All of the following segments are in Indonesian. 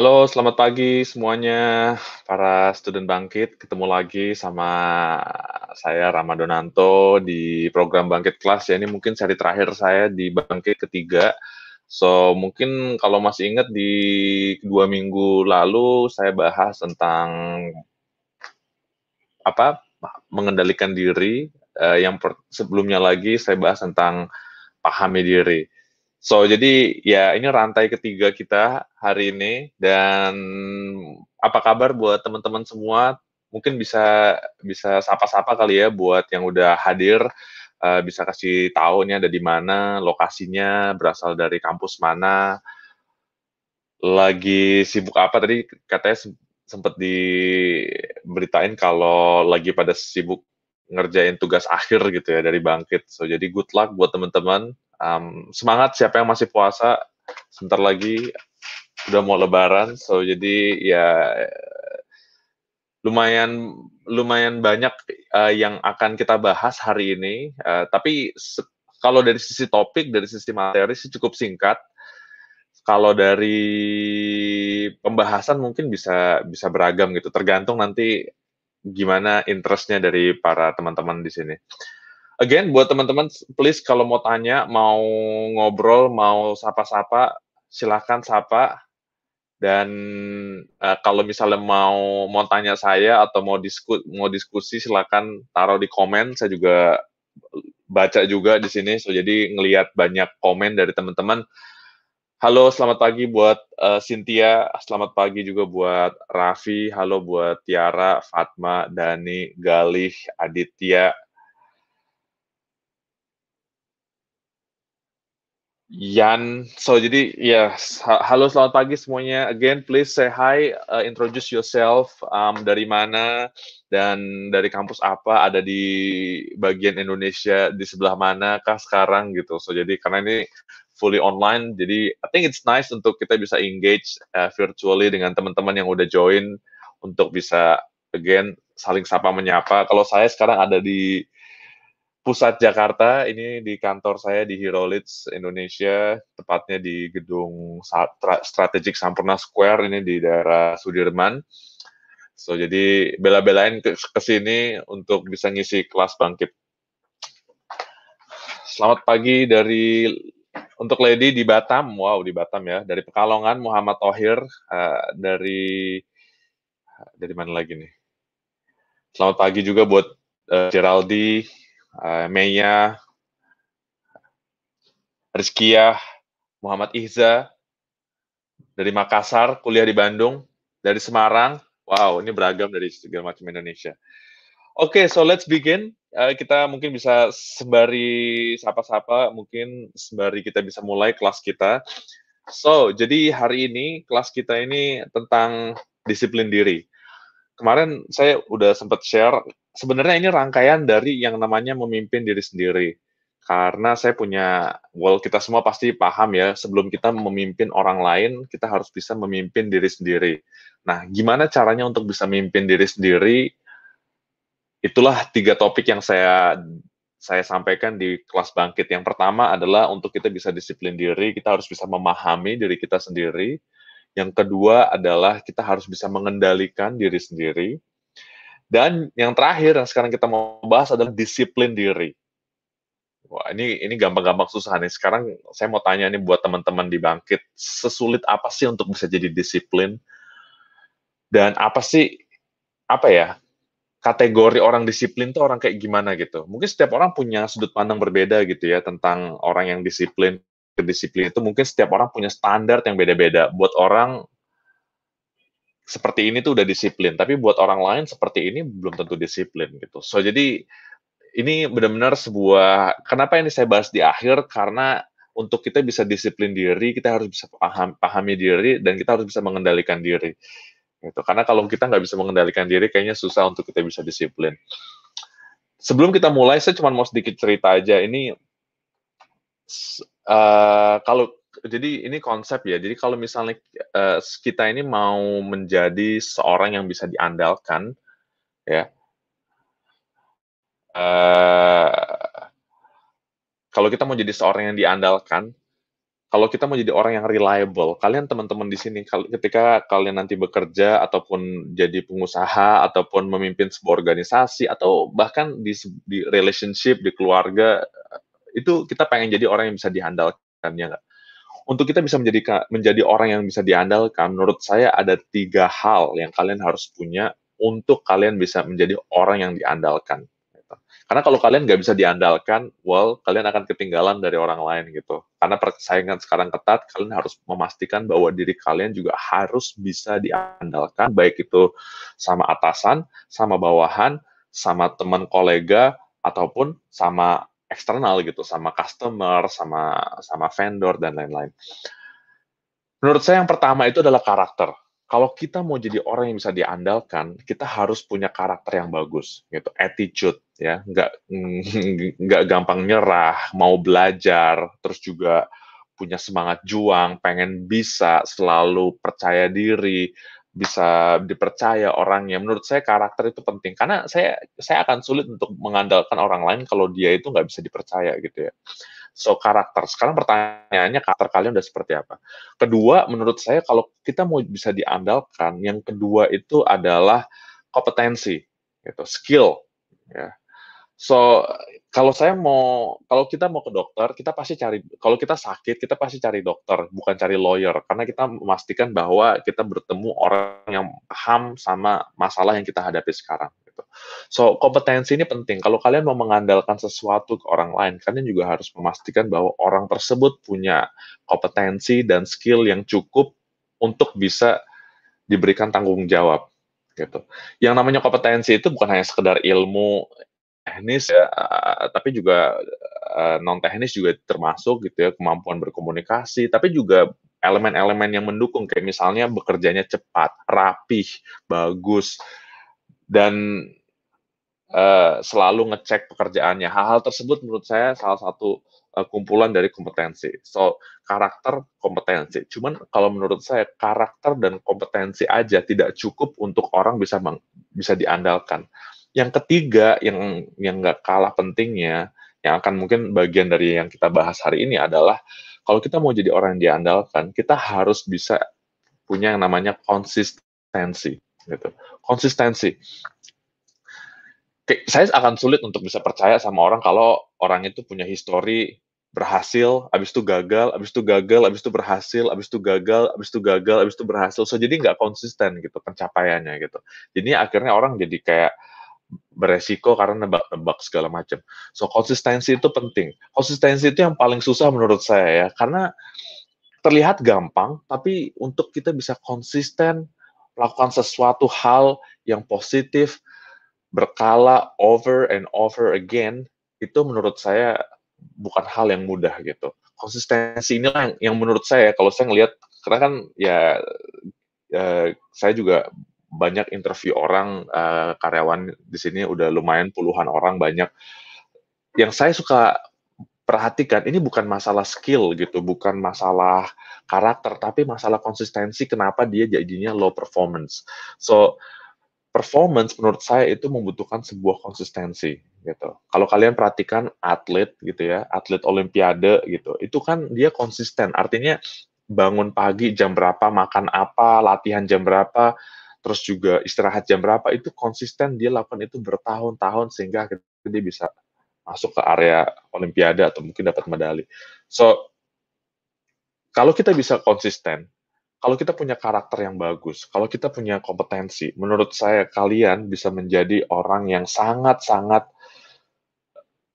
Halo, selamat pagi semuanya para student Bangkit. Ketemu lagi sama saya Ramadonanto di program Bangkit Kelas. Ya, ini mungkin seri terakhir saya di Bangkit ketiga. So, mungkin kalau masih ingat di dua minggu lalu saya bahas tentang apa mengendalikan diri. Eh, yang sebelumnya lagi saya bahas tentang pahami diri. So jadi ya ini rantai ketiga kita hari ini dan apa kabar buat teman-teman semua? Mungkin bisa bisa sapa-sapa kali ya buat yang udah hadir uh, bisa kasih tahu nih ada di mana, lokasinya berasal dari kampus mana, lagi sibuk apa tadi katanya sempat diberitain kalau lagi pada sibuk ngerjain tugas akhir gitu ya dari bangkit. So jadi good luck buat teman-teman um, semangat siapa yang masih puasa sebentar lagi udah mau lebaran so jadi ya lumayan lumayan banyak uh, yang akan kita bahas hari ini uh, tapi kalau dari sisi topik dari sisi materi sih cukup singkat kalau dari pembahasan mungkin bisa bisa beragam gitu tergantung nanti gimana interestnya dari para teman-teman di sini again buat teman-teman please kalau mau tanya mau ngobrol mau sapa-sapa silahkan sapa dan uh, kalau misalnya mau mau tanya saya atau mau diskut mau diskusi silahkan taruh di komen saya juga baca juga di sini so jadi ngelihat banyak komen dari teman-teman halo selamat pagi buat uh, Cynthia selamat pagi juga buat Raffi halo buat Tiara Fatma Dani Galih Aditya Yan. So jadi ya yes. halo selamat pagi semuanya. Again please say hi, uh, introduce yourself. Um, dari mana dan dari kampus apa ada di bagian Indonesia di sebelah mana kah sekarang gitu. So jadi karena ini fully online jadi I think it's nice untuk kita bisa engage uh, virtually dengan teman-teman yang udah join untuk bisa again saling sapa menyapa. Kalau saya sekarang ada di pusat Jakarta ini di kantor saya di Hirolits Indonesia tepatnya di gedung strategik Sampurna Square ini di daerah Sudirman. So jadi bela-belain ke, sini untuk bisa ngisi kelas bangkit. Selamat pagi dari untuk Lady di Batam. Wow, di Batam ya. Dari Pekalongan Muhammad Tohir uh, dari dari mana lagi nih? Selamat pagi juga buat uh, Geraldi Eh, Meya, Rizkiah, Muhammad Ihza, dari Makassar, kuliah di Bandung, dari Semarang, wow ini beragam dari segala macam Indonesia. Oke, okay, so let's begin. Uh, kita mungkin bisa sembari sapa-sapa, mungkin sembari kita bisa mulai kelas kita. So, jadi hari ini kelas kita ini tentang disiplin diri kemarin saya udah sempat share sebenarnya ini rangkaian dari yang namanya memimpin diri sendiri karena saya punya well kita semua pasti paham ya sebelum kita memimpin orang lain kita harus bisa memimpin diri sendiri nah gimana caranya untuk bisa memimpin diri sendiri itulah tiga topik yang saya saya sampaikan di kelas bangkit yang pertama adalah untuk kita bisa disiplin diri kita harus bisa memahami diri kita sendiri yang kedua adalah kita harus bisa mengendalikan diri sendiri. Dan yang terakhir yang sekarang kita mau bahas adalah disiplin diri. Wah, ini ini gampang-gampang susah nih. Sekarang saya mau tanya nih buat teman-teman di Bangkit, sesulit apa sih untuk bisa jadi disiplin? Dan apa sih apa ya? Kategori orang disiplin tuh orang kayak gimana gitu. Mungkin setiap orang punya sudut pandang berbeda gitu ya tentang orang yang disiplin kedisiplin itu mungkin setiap orang punya standar yang beda-beda. Buat orang seperti ini tuh udah disiplin, tapi buat orang lain seperti ini belum tentu disiplin gitu. So jadi ini benar-benar sebuah kenapa ini saya bahas di akhir karena untuk kita bisa disiplin diri, kita harus bisa paham, pahami diri dan kita harus bisa mengendalikan diri. Gitu. Karena kalau kita nggak bisa mengendalikan diri, kayaknya susah untuk kita bisa disiplin. Sebelum kita mulai, saya cuma mau sedikit cerita aja. Ini uh, kalau jadi ini konsep ya. Jadi kalau misalnya uh, kita ini mau menjadi seorang yang bisa diandalkan, ya. Uh, kalau kita mau jadi seorang yang diandalkan, kalau kita mau jadi orang yang reliable, kalian teman-teman di sini, ketika kalian nanti bekerja ataupun jadi pengusaha ataupun memimpin sebuah organisasi atau bahkan di, di relationship di keluarga itu kita pengen jadi orang yang bisa diandalkan ya nggak? Untuk kita bisa menjadi menjadi orang yang bisa diandalkan, menurut saya ada tiga hal yang kalian harus punya untuk kalian bisa menjadi orang yang diandalkan. Gitu. Karena kalau kalian nggak bisa diandalkan, well, kalian akan ketinggalan dari orang lain gitu. Karena persaingan sekarang ketat, kalian harus memastikan bahwa diri kalian juga harus bisa diandalkan, baik itu sama atasan, sama bawahan, sama teman kolega, ataupun sama eksternal gitu sama customer, sama sama vendor dan lain-lain. Menurut saya yang pertama itu adalah karakter. Kalau kita mau jadi orang yang bisa diandalkan, kita harus punya karakter yang bagus, gitu, attitude, ya, nggak nggak gampang nyerah, mau belajar, terus juga punya semangat juang, pengen bisa, selalu percaya diri, bisa dipercaya orangnya. Menurut saya karakter itu penting karena saya saya akan sulit untuk mengandalkan orang lain kalau dia itu nggak bisa dipercaya gitu ya. So karakter. Sekarang pertanyaannya karakter kalian udah seperti apa? Kedua, menurut saya kalau kita mau bisa diandalkan, yang kedua itu adalah kompetensi, itu skill. Ya. So kalau saya mau kalau kita mau ke dokter kita pasti cari kalau kita sakit kita pasti cari dokter bukan cari lawyer karena kita memastikan bahwa kita bertemu orang yang paham sama masalah yang kita hadapi sekarang gitu. So kompetensi ini penting. Kalau kalian mau mengandalkan sesuatu ke orang lain, kalian juga harus memastikan bahwa orang tersebut punya kompetensi dan skill yang cukup untuk bisa diberikan tanggung jawab gitu. Yang namanya kompetensi itu bukan hanya sekedar ilmu teknis ya, ya. Eh, tapi juga eh, non teknis juga termasuk gitu ya kemampuan berkomunikasi, tapi juga elemen-elemen yang mendukung kayak misalnya bekerjanya cepat, rapih, bagus dan uh, selalu ngecek pekerjaannya. Hal-hal tersebut menurut saya salah satu uh, kumpulan dari kompetensi. So, karakter kompetensi. Cuman kalau menurut saya karakter dan kompetensi aja tidak cukup untuk orang bisa bisa diandalkan yang ketiga yang yang nggak kalah pentingnya yang akan mungkin bagian dari yang kita bahas hari ini adalah kalau kita mau jadi orang yang diandalkan, kita harus bisa punya yang namanya konsistensi gitu. Konsistensi. Oke, saya akan sulit untuk bisa percaya sama orang kalau orang itu punya histori berhasil, abis itu gagal, abis itu gagal, abis itu berhasil, abis itu gagal, abis itu gagal, abis itu berhasil. So jadi nggak konsisten gitu pencapaiannya gitu. Jadi akhirnya orang jadi kayak beresiko karena nebak-nebak segala macam. So konsistensi itu penting. Konsistensi itu yang paling susah menurut saya ya, karena terlihat gampang, tapi untuk kita bisa konsisten melakukan sesuatu hal yang positif berkala over and over again itu menurut saya bukan hal yang mudah gitu. Konsistensi ini yang, menurut saya kalau saya ngelihat karena kan ya eh, saya juga banyak interview orang uh, karyawan di sini udah lumayan puluhan orang banyak. Yang saya suka perhatikan ini bukan masalah skill gitu, bukan masalah karakter, tapi masalah konsistensi kenapa dia jadinya low performance. So performance menurut saya itu membutuhkan sebuah konsistensi gitu. Kalau kalian perhatikan atlet gitu ya, atlet olimpiade gitu, itu kan dia konsisten. Artinya bangun pagi jam berapa, makan apa, latihan jam berapa, terus juga istirahat jam berapa itu konsisten dia lakukan itu bertahun-tahun sehingga dia bisa masuk ke area olimpiade atau mungkin dapat medali. So kalau kita bisa konsisten, kalau kita punya karakter yang bagus, kalau kita punya kompetensi, menurut saya kalian bisa menjadi orang yang sangat-sangat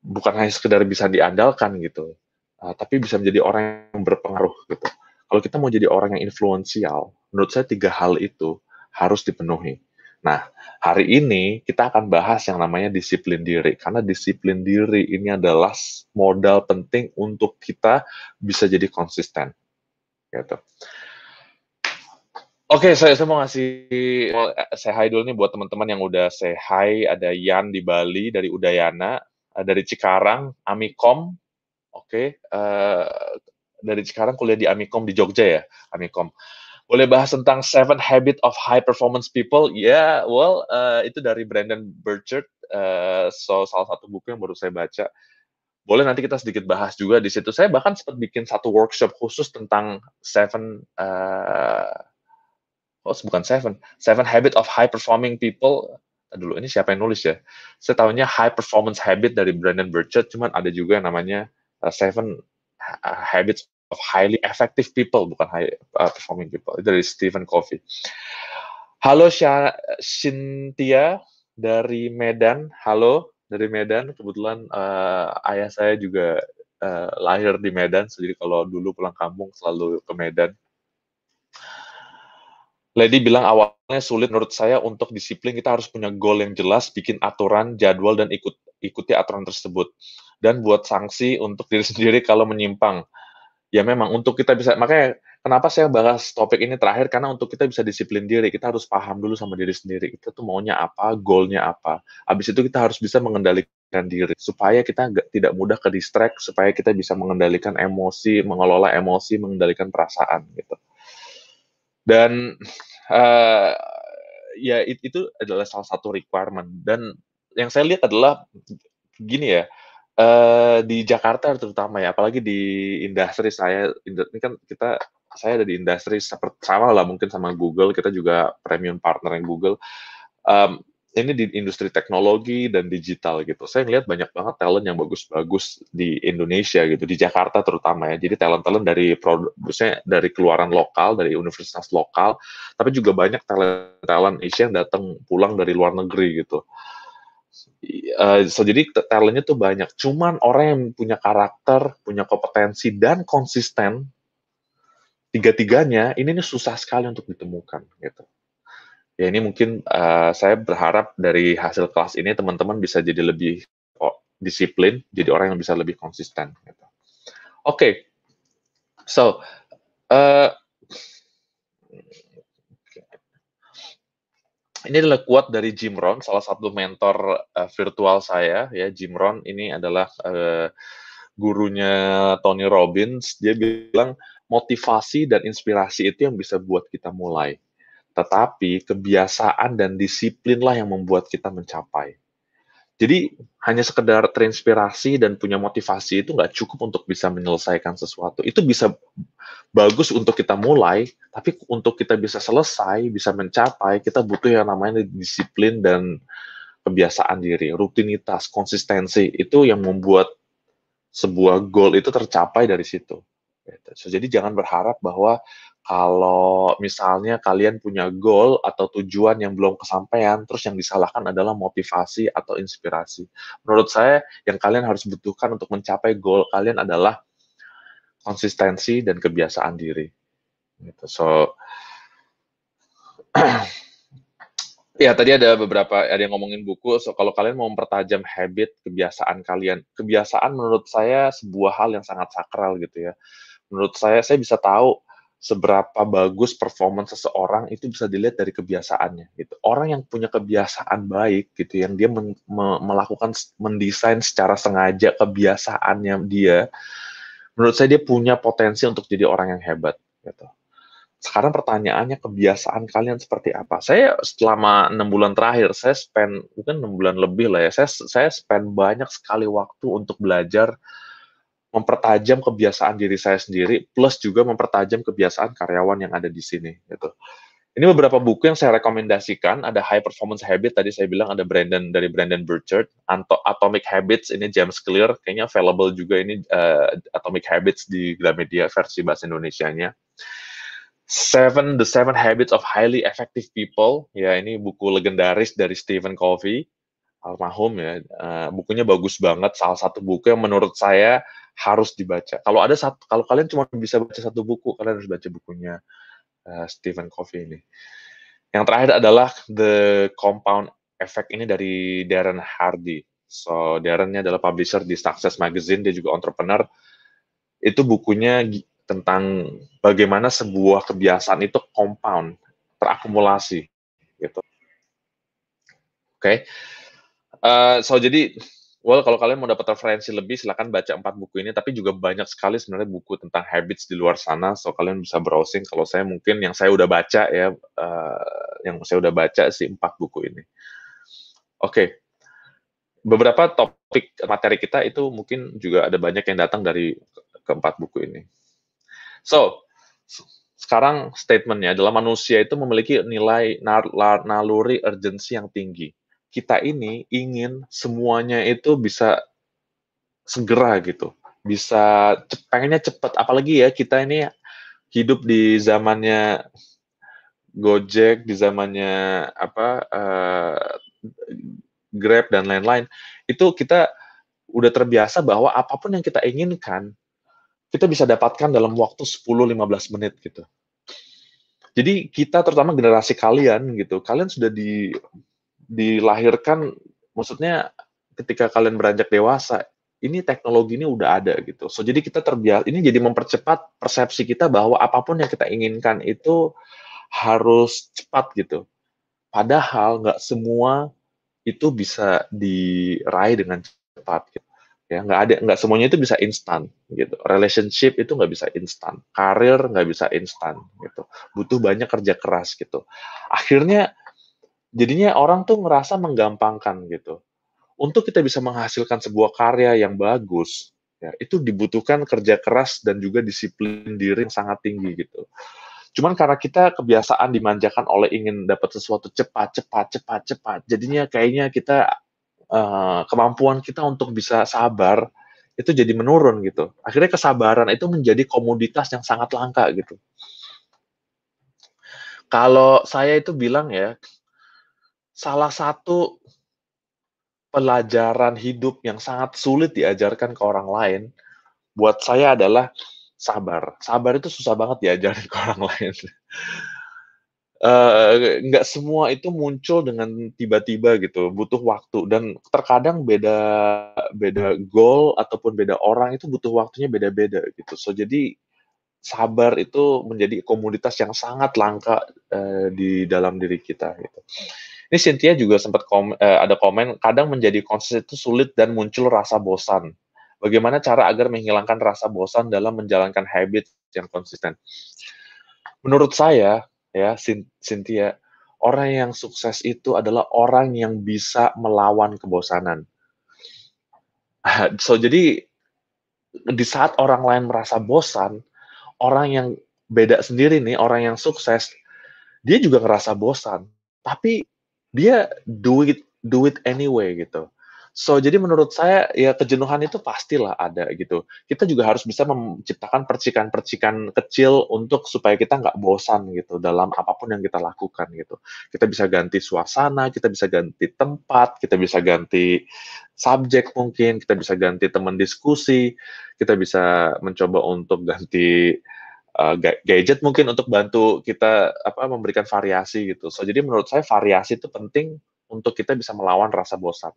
bukan hanya sekedar bisa diandalkan gitu, eh, tapi bisa menjadi orang yang berpengaruh gitu. Kalau kita mau jadi orang yang influensial, menurut saya tiga hal itu harus dipenuhi. Nah, hari ini kita akan bahas yang namanya disiplin diri, karena disiplin diri ini adalah modal penting untuk kita bisa jadi konsisten. Gitu. Oke, okay, saya, saya mau ngasih say hi dulu nih buat teman-teman yang udah say hi. Ada Yan di Bali dari Udayana, eh, dari Cikarang, Amikom. Oke, okay, uh, eh, dari Cikarang kuliah di Amikom di Jogja ya, Amikom boleh bahas tentang Seven Habit of High Performance People ya yeah, well uh, itu dari Brandon Burchard uh, so salah satu buku yang baru saya baca boleh nanti kita sedikit bahas juga di situ saya bahkan sempat bikin satu workshop khusus tentang Seven uh, oh bukan Seven Seven Habit of High Performing People dulu ini siapa yang nulis ya saya tahunya High Performance Habit dari Brandon Burchard cuman ada juga yang namanya uh, Seven Habits of highly effective people, bukan high uh, performing people. Itu dari Stephen Covey. Halo Shana, Cynthia dari Medan. Halo dari Medan. Kebetulan uh, ayah saya juga uh, lahir di Medan, jadi kalau dulu pulang kampung selalu ke Medan. Lady bilang awalnya sulit menurut saya untuk disiplin kita harus punya goal yang jelas, bikin aturan, jadwal dan ikut ikuti aturan tersebut dan buat sanksi untuk diri sendiri kalau menyimpang ya memang untuk kita bisa makanya kenapa saya bahas topik ini terakhir karena untuk kita bisa disiplin diri kita harus paham dulu sama diri sendiri kita tuh maunya apa goalnya apa habis itu kita harus bisa mengendalikan diri supaya kita gak, tidak mudah ke distract supaya kita bisa mengendalikan emosi mengelola emosi mengendalikan perasaan gitu dan uh, ya itu adalah salah satu requirement dan yang saya lihat adalah gini ya Eh, di Jakarta terutama ya, apalagi di industri saya, ini kan kita saya ada di industri seperti sama lah mungkin sama Google, kita juga premium partner yang Google. Um, ini di industri teknologi dan digital gitu. Saya ngelihat banyak banget talent yang bagus-bagus di Indonesia gitu, di Jakarta terutama ya. Jadi talent-talent dari produsnya dari keluaran lokal, dari universitas lokal, tapi juga banyak talent-talent Asia yang datang pulang dari luar negeri gitu. Uh, so jadi talentnya tuh banyak. Cuman orang yang punya karakter, punya kompetensi dan konsisten tiga-tiganya ini nih susah sekali untuk ditemukan gitu. Ya ini mungkin uh, saya berharap dari hasil kelas ini teman-teman bisa jadi lebih disiplin, jadi orang yang bisa lebih konsisten. Gitu. Oke, okay. so uh, ini adalah quote dari Jim Rohn, salah satu mentor uh, virtual saya ya. Jim Rohn ini adalah uh, gurunya Tony Robbins. Dia bilang motivasi dan inspirasi itu yang bisa buat kita mulai. Tetapi kebiasaan dan disiplinlah yang membuat kita mencapai. Jadi hanya sekedar terinspirasi dan punya motivasi itu nggak cukup untuk bisa menyelesaikan sesuatu. Itu bisa bagus untuk kita mulai, tapi untuk kita bisa selesai, bisa mencapai, kita butuh yang namanya disiplin dan kebiasaan diri, rutinitas, konsistensi. Itu yang membuat sebuah goal itu tercapai dari situ. Gitu. jadi jangan berharap bahwa kalau misalnya kalian punya goal atau tujuan yang belum kesampaian, terus yang disalahkan adalah motivasi atau inspirasi. Menurut saya, yang kalian harus butuhkan untuk mencapai goal kalian adalah konsistensi dan kebiasaan diri. Gitu. So, ya tadi ada beberapa ada yang ngomongin buku. So, kalau kalian mau mempertajam habit kebiasaan kalian, kebiasaan menurut saya sebuah hal yang sangat sakral gitu ya. Menurut saya, saya bisa tahu seberapa bagus performance seseorang itu bisa dilihat dari kebiasaannya gitu. Orang yang punya kebiasaan baik gitu yang dia men, me, melakukan mendesain secara sengaja kebiasaannya dia menurut saya dia punya potensi untuk jadi orang yang hebat gitu. Sekarang pertanyaannya kebiasaan kalian seperti apa? Saya selama enam bulan terakhir saya spend mungkin enam bulan lebih lah ya. Saya saya spend banyak sekali waktu untuk belajar mempertajam kebiasaan diri saya sendiri plus juga mempertajam kebiasaan karyawan yang ada di sini gitu. Ini beberapa buku yang saya rekomendasikan, ada High Performance Habit tadi saya bilang ada Brandon dari Brandon Burchard, Atomic Habits ini James Clear, kayaknya available juga ini uh, Atomic Habits di Gramedia versi bahasa Indonesianya. Seven The Seven Habits of Highly Effective People, ya ini buku legendaris dari Stephen Covey almarhum ya uh, bukunya bagus banget salah satu buku yang menurut saya harus dibaca kalau ada satu kalau kalian cuma bisa baca satu buku kalian harus baca bukunya uh, Stephen Covey ini yang terakhir adalah The Compound Effect ini dari Darren Hardy so Darren ini adalah publisher di Success Magazine dia juga entrepreneur itu bukunya tentang bagaimana sebuah kebiasaan itu compound terakumulasi gitu oke okay. Eh, so jadi well kalau kalian mau dapat referensi lebih silahkan baca empat buku ini tapi juga banyak sekali sebenarnya buku tentang habits di luar sana so kalian bisa browsing kalau saya mungkin yang saya udah baca ya uh, yang saya udah baca sih empat buku ini oke okay. beberapa topik materi kita itu mungkin juga ada banyak yang datang dari keempat buku ini so sekarang statementnya adalah manusia itu memiliki nilai naluri urgensi yang tinggi kita ini ingin semuanya itu bisa segera gitu bisa pengennya cepat apalagi ya kita ini hidup di zamannya Gojek di zamannya apa uh, Grab dan lain-lain itu kita udah terbiasa bahwa apapun yang kita inginkan kita bisa dapatkan dalam waktu 10-15 menit gitu. Jadi kita terutama generasi kalian gitu, kalian sudah di dilahirkan maksudnya ketika kalian beranjak dewasa ini teknologi ini udah ada gitu. So jadi kita terbiasa ini jadi mempercepat persepsi kita bahwa apapun yang kita inginkan itu harus cepat gitu. Padahal nggak semua itu bisa diraih dengan cepat gitu. Ya nggak ada nggak semuanya itu bisa instan gitu. Relationship itu nggak bisa instan, karir nggak bisa instan gitu. Butuh banyak kerja keras gitu. Akhirnya jadinya orang tuh ngerasa menggampangkan gitu. Untuk kita bisa menghasilkan sebuah karya yang bagus, ya, itu dibutuhkan kerja keras dan juga disiplin diri yang sangat tinggi gitu. Cuman karena kita kebiasaan dimanjakan oleh ingin dapat sesuatu cepat, cepat, cepat, cepat, jadinya kayaknya kita uh, kemampuan kita untuk bisa sabar itu jadi menurun gitu. Akhirnya kesabaran itu menjadi komoditas yang sangat langka gitu. Kalau saya itu bilang ya, salah satu pelajaran hidup yang sangat sulit diajarkan ke orang lain buat saya adalah sabar. Sabar itu susah banget diajarin ke orang lain. Enggak eh, uh, semua itu muncul dengan tiba-tiba gitu, butuh waktu dan terkadang beda beda goal ataupun beda orang itu butuh waktunya beda-beda gitu. So jadi sabar itu menjadi komunitas yang sangat langka uh, di dalam diri kita gitu. Ini Cynthia juga sempat kom uh, ada komen, kadang menjadi konsisten itu sulit dan muncul rasa bosan. Bagaimana cara agar menghilangkan rasa bosan dalam menjalankan habit yang konsisten? Menurut saya, ya Cynthia, orang yang sukses itu adalah orang yang bisa melawan kebosanan. So jadi di saat orang lain merasa bosan, orang yang beda sendiri nih, orang yang sukses, dia juga ngerasa bosan. Tapi dia do it do it anyway gitu so jadi menurut saya ya kejenuhan itu pastilah ada gitu kita juga harus bisa menciptakan percikan-percikan kecil untuk supaya kita nggak bosan gitu dalam apapun yang kita lakukan gitu kita bisa ganti suasana kita bisa ganti tempat kita bisa ganti subjek mungkin kita bisa ganti teman diskusi kita bisa mencoba untuk ganti uh, gadget mungkin untuk bantu kita apa memberikan variasi gitu. So jadi menurut saya variasi itu penting untuk kita bisa melawan rasa bosan.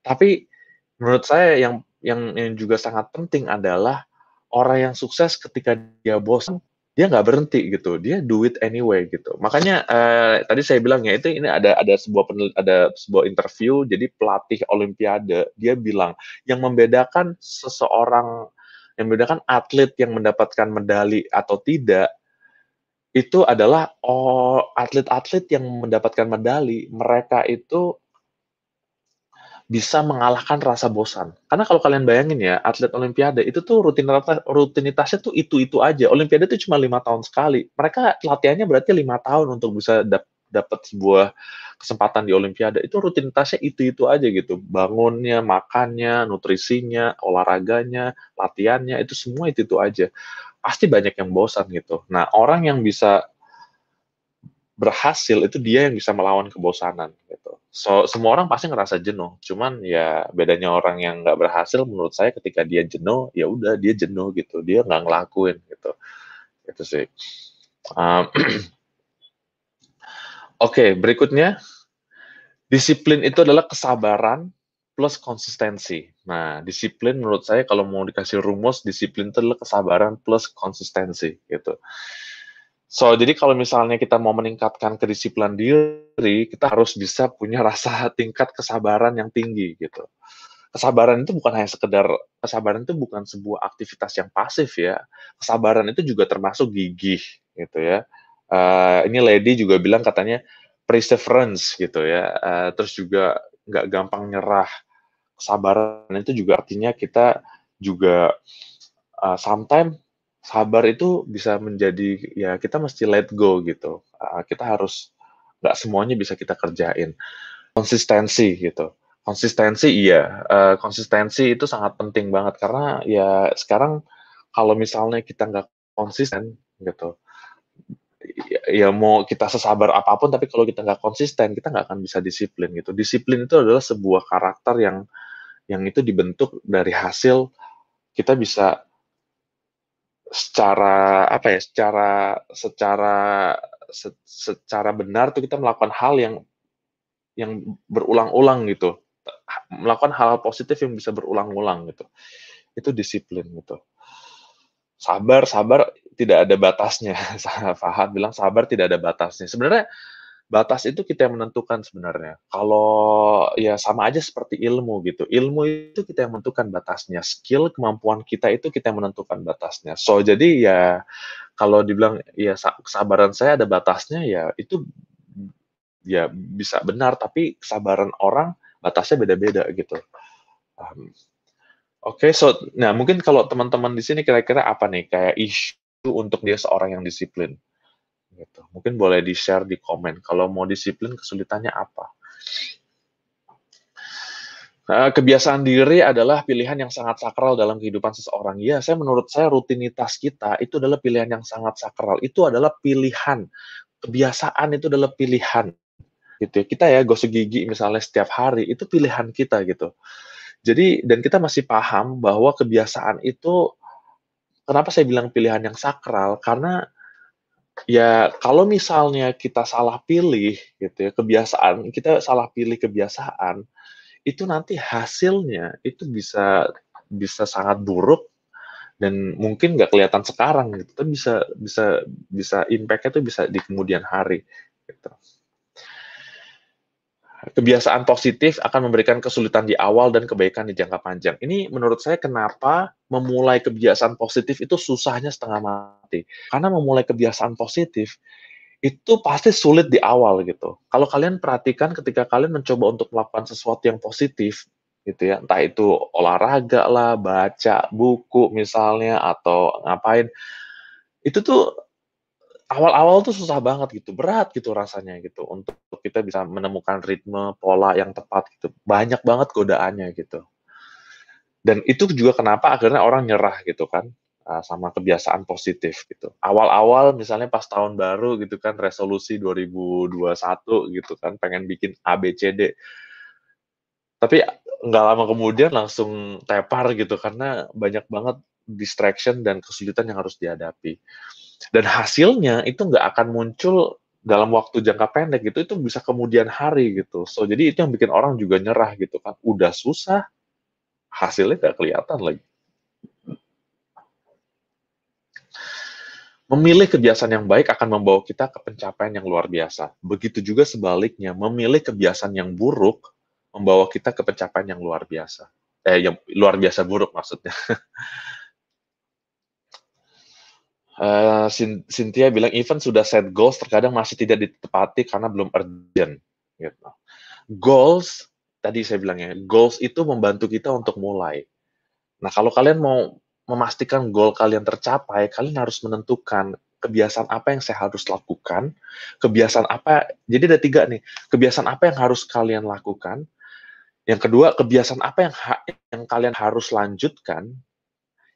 Tapi menurut saya yang yang yang juga sangat penting adalah orang yang sukses ketika dia bosan dia nggak berhenti gitu dia do it anyway gitu makanya eh, tadi saya bilang ya itu ini ada ada sebuah penel, ada sebuah interview jadi pelatih olimpiade dia bilang yang membedakan seseorang yang membedakan atlet yang mendapatkan medali atau tidak itu adalah atlet oh, atlet-atlet yang mendapatkan medali, mereka itu bisa mengalahkan rasa bosan. Karena kalau kalian bayangin ya, atlet olimpiade itu tuh rutinitas rutinitasnya tuh itu-itu aja. Olimpiade itu cuma lima tahun sekali. Mereka latihannya berarti lima tahun untuk bisa dap, dapat sebuah kesempatan di Olimpiade itu rutinitasnya itu-itu aja gitu bangunnya makannya nutrisinya olahraganya latihannya itu semua itu-itu aja pasti banyak yang bosan gitu nah orang yang bisa berhasil itu dia yang bisa melawan kebosanan gitu. So semua orang pasti ngerasa jenuh. Cuman ya bedanya orang yang nggak berhasil menurut saya ketika dia jenuh ya udah dia jenuh gitu. Dia nggak ngelakuin gitu. Itu sih. Um, Oke, okay, berikutnya disiplin itu adalah kesabaran plus konsistensi. Nah, disiplin menurut saya kalau mau dikasih rumus disiplin itu adalah kesabaran plus konsistensi gitu. So, jadi kalau misalnya kita mau meningkatkan kedisiplinan diri, kita harus bisa punya rasa tingkat kesabaran yang tinggi gitu. Kesabaran itu bukan hanya sekedar kesabaran itu bukan sebuah aktivitas yang pasif ya. Kesabaran itu juga termasuk gigih gitu ya uh, ini lady juga bilang katanya perseverance gitu ya uh, terus juga nggak gampang nyerah kesabaran itu juga artinya kita juga uh, eh, sometimes sabar itu bisa menjadi ya kita mesti let go gitu uh, kita harus nggak semuanya bisa kita kerjain konsistensi gitu konsistensi iya uh, konsistensi itu sangat penting banget karena ya sekarang kalau misalnya kita nggak konsisten gitu Ya, ya mau kita sesabar apapun tapi kalau kita nggak konsisten kita nggak akan bisa disiplin gitu disiplin itu adalah sebuah karakter yang yang itu dibentuk dari hasil kita bisa secara apa ya secara secara se, secara benar tuh kita melakukan hal yang yang berulang-ulang gitu melakukan hal-hal positif yang bisa berulang-ulang gitu itu disiplin gitu sabar sabar tidak ada batasnya. Fahad bilang sabar tidak ada batasnya. Sebenarnya batas itu kita yang menentukan sebenarnya. Kalau ya sama aja seperti ilmu gitu. Ilmu itu kita yang menentukan batasnya. Skill kemampuan kita itu kita yang menentukan batasnya. So jadi ya kalau dibilang ya kesabaran saya ada batasnya ya itu ya bisa benar tapi kesabaran orang batasnya beda-beda gitu. Um, Oke, okay, so nah mungkin kalau teman-teman di sini kira-kira apa nih kayak isu untuk dia seorang yang disiplin gitu mungkin boleh di share di komen kalau mau disiplin kesulitannya apa eh, kebiasaan diri adalah pilihan yang sangat sakral dalam kehidupan seseorang ya saya menurut saya rutinitas kita itu adalah pilihan yang sangat sakral itu adalah pilihan kebiasaan itu adalah pilihan gitu ya. Kita ya gosok gigi misalnya setiap hari itu pilihan kita gitu. Jadi dan kita masih paham bahwa kebiasaan itu Kenapa saya bilang pilihan yang sakral? Karena ya kalau misalnya kita salah pilih gitu ya kebiasaan kita salah pilih kebiasaan itu nanti hasilnya itu bisa bisa sangat buruk dan mungkin nggak kelihatan sekarang gitu tapi bisa bisa bisa impactnya itu bisa di kemudian hari gitu kebiasaan positif akan memberikan kesulitan di awal dan kebaikan di jangka panjang. Ini menurut saya kenapa memulai kebiasaan positif itu susahnya setengah mati. Karena memulai kebiasaan positif itu pasti sulit di awal gitu. Kalau kalian perhatikan ketika kalian mencoba untuk melakukan sesuatu yang positif gitu ya, entah itu olahraga lah, baca buku misalnya atau ngapain. Itu tuh awal-awal tuh susah banget gitu, berat gitu rasanya gitu untuk kita bisa menemukan ritme pola yang tepat gitu. Banyak banget godaannya gitu. Dan itu juga kenapa akhirnya orang nyerah gitu kan ah, sama kebiasaan positif gitu. Awal-awal misalnya pas tahun baru gitu kan resolusi 2021 gitu kan pengen bikin ABCD. Tapi nggak lama kemudian langsung tepar gitu karena banyak banget distraction dan kesulitan yang harus dihadapi dan hasilnya itu nggak akan muncul dalam waktu jangka pendek gitu itu bisa kemudian hari gitu so jadi itu yang bikin orang juga nyerah gitu kan udah susah hasilnya nggak kelihatan lagi Memilih kebiasaan yang baik akan membawa kita ke pencapaian yang luar biasa. Begitu juga sebaliknya, memilih kebiasaan yang buruk membawa kita ke pencapaian yang luar biasa. Eh, yang luar biasa buruk maksudnya. Uh, Cynthia bilang even sudah set goals terkadang masih tidak ditepati karena belum urgent gitu. Goals tadi saya bilangnya goals itu membantu kita untuk mulai. Nah, kalau kalian mau memastikan goal kalian tercapai, kalian harus menentukan kebiasaan apa yang saya harus lakukan, kebiasaan apa. Jadi ada tiga nih, kebiasaan apa yang harus kalian lakukan. Yang kedua, kebiasaan apa yang ha yang kalian harus lanjutkan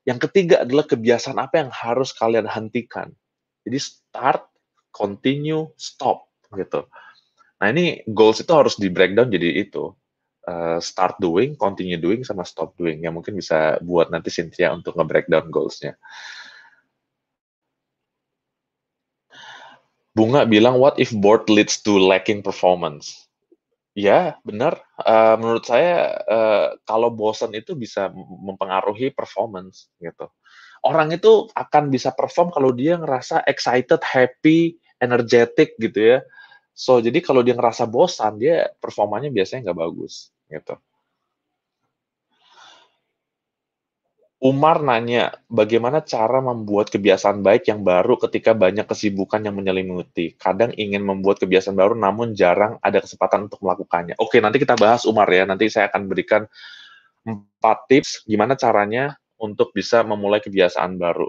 yang ketiga adalah kebiasaan apa yang harus kalian hentikan. Jadi start, continue, stop gitu. Nah ini goals itu harus di breakdown jadi itu uh, start doing, continue doing, sama stop doing. Yang mungkin bisa buat nanti Cynthia untuk nge-breakdown goals-nya. Bunga bilang, what if board leads to lacking performance? Ya, benar. Uh, menurut saya, uh, kalau bosen itu bisa mempengaruhi performance, gitu. Orang itu akan bisa perform kalau dia ngerasa excited, happy, energetic, gitu ya. So, jadi kalau dia ngerasa bosan, dia performanya biasanya nggak bagus, gitu. Umar nanya, bagaimana cara membuat kebiasaan baik yang baru ketika banyak kesibukan yang menyelimuti? Kadang ingin membuat kebiasaan baru namun jarang ada kesempatan untuk melakukannya. Oke, nanti kita bahas Umar ya. Nanti saya akan berikan empat tips gimana caranya untuk bisa memulai kebiasaan baru.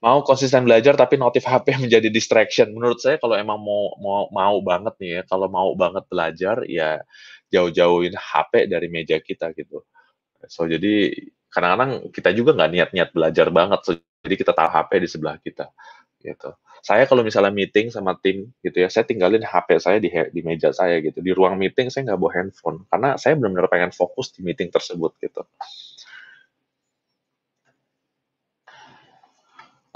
Mau konsisten belajar tapi notif HP menjadi distraction. Menurut saya kalau emang mau mau mau banget nih ya, kalau mau banget belajar ya jauh-jauhin HP dari meja kita gitu. So jadi kadang-kadang kita juga nggak niat-niat belajar banget, so, jadi kita taruh HP di sebelah kita gitu. Saya kalau misalnya meeting sama tim gitu ya, saya tinggalin HP saya di di meja saya gitu. Di ruang meeting saya nggak bawa handphone karena saya benar-benar pengen fokus di meeting tersebut gitu.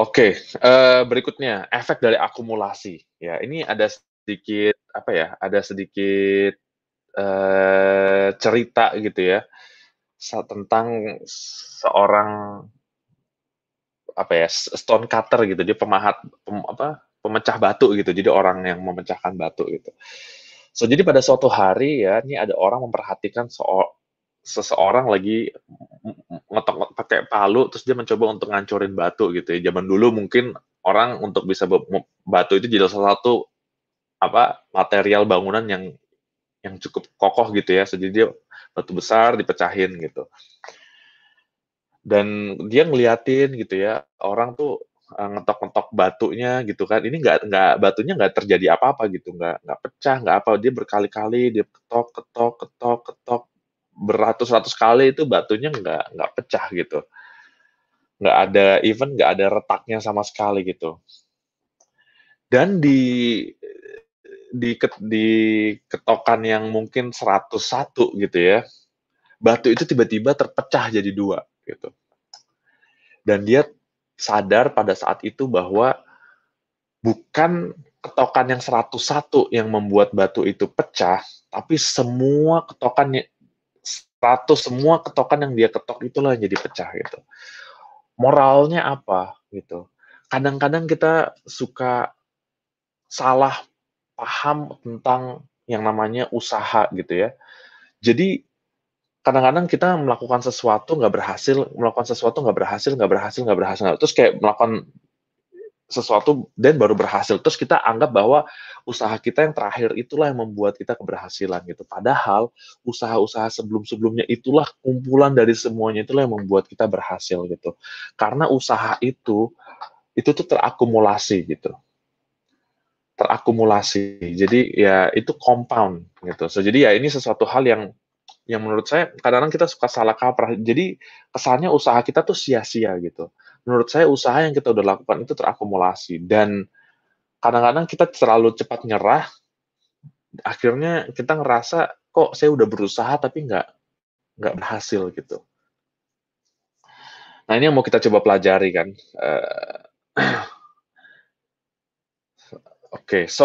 Oke, okay, uh, eh, berikutnya efek dari akumulasi. Ya, ini ada sedikit apa ya? Ada sedikit uh, cerita gitu ya tentang seorang apa ya stone cutter gitu dia pemahat pem, apa pemecah batu gitu jadi orang yang memecahkan batu gitu so jadi pada suatu hari ya ini ada orang memperhatikan so seseorang lagi ngetok pakai palu terus dia mencoba untuk ngancurin batu gitu ya zaman dulu mungkin orang untuk bisa batu itu jadi salah satu apa material bangunan yang yang cukup kokoh gitu ya jadi dia batu besar dipecahin gitu dan dia ngeliatin gitu ya orang tuh eh, ngetok-ngetok batunya gitu kan ini nggak nggak batunya nggak terjadi apa-apa gitu nggak nggak pecah nggak apa dia berkali-kali dia ketok ketok ketok ketok beratus-ratus kali itu batunya nggak nggak pecah gitu nggak ada even nggak ada retaknya sama sekali gitu dan di di di ketokan yang mungkin 101 gitu ya. Batu itu tiba-tiba terpecah jadi dua gitu. Dan dia sadar pada saat itu bahwa bukan ketokan yang 101 yang membuat batu itu pecah, tapi semua ketokan 100 semua ketokan yang dia ketok itulah yang jadi pecah gitu. Moralnya apa gitu. Kadang-kadang kita suka salah paham tentang yang namanya usaha gitu ya. Jadi kadang-kadang kita melakukan sesuatu nggak berhasil, melakukan sesuatu nggak berhasil, nggak berhasil, nggak berhasil, gak, terus kayak melakukan sesuatu dan baru berhasil, terus kita anggap bahwa usaha kita yang terakhir itulah yang membuat kita keberhasilan gitu. Padahal usaha-usaha sebelum-sebelumnya itulah kumpulan dari semuanya itulah yang membuat kita berhasil gitu. Karena usaha itu itu tuh terakumulasi gitu terakumulasi. Jadi ya itu compound gitu. So, jadi ya ini sesuatu hal yang yang menurut saya kadang-kadang kita suka salah kaprah. Jadi kesannya usaha kita tuh sia-sia gitu. Menurut saya usaha yang kita udah lakukan itu terakumulasi dan kadang-kadang kita terlalu cepat nyerah. Akhirnya kita ngerasa kok saya udah berusaha tapi nggak nggak berhasil gitu. Nah ini yang mau kita coba pelajari kan. Uh, Okay, so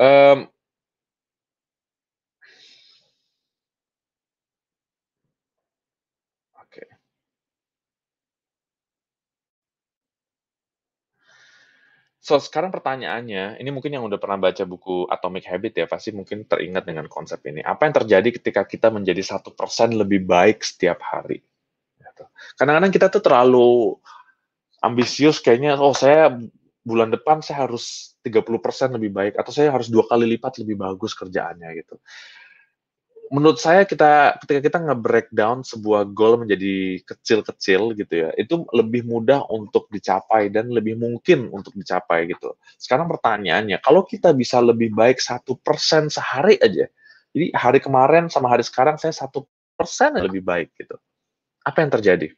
um, So sekarang pertanyaannya, ini mungkin yang udah pernah baca buku Atomic Habit ya, pasti mungkin teringat dengan konsep ini. Apa yang terjadi ketika kita menjadi satu persen lebih baik setiap hari? Gitu. Kadang-kadang kita tuh terlalu ambisius kayaknya oh saya bulan depan saya harus 30% lebih baik atau saya harus dua kali lipat lebih bagus kerjaannya gitu. Menurut saya kita ketika kita nge-breakdown sebuah goal menjadi kecil-kecil gitu ya, itu lebih mudah untuk dicapai dan lebih mungkin untuk dicapai gitu. Sekarang pertanyaannya, kalau kita bisa lebih baik satu persen sehari aja, jadi hari kemarin sama hari sekarang saya satu persen lebih baik gitu. Apa yang terjadi?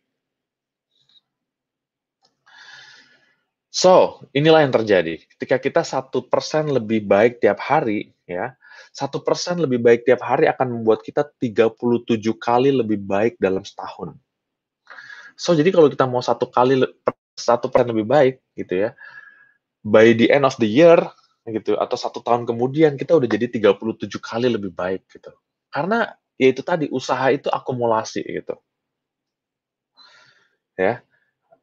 So, inilah yang terjadi. Ketika kita satu persen lebih baik tiap hari, ya, satu persen lebih baik tiap hari akan membuat kita 37 kali lebih baik dalam setahun. So, jadi kalau kita mau satu kali satu persen lebih baik, gitu ya, by the end of the year, gitu, atau satu tahun kemudian kita udah jadi 37 kali lebih baik, gitu. Karena ya itu tadi usaha itu akumulasi, gitu. Ya,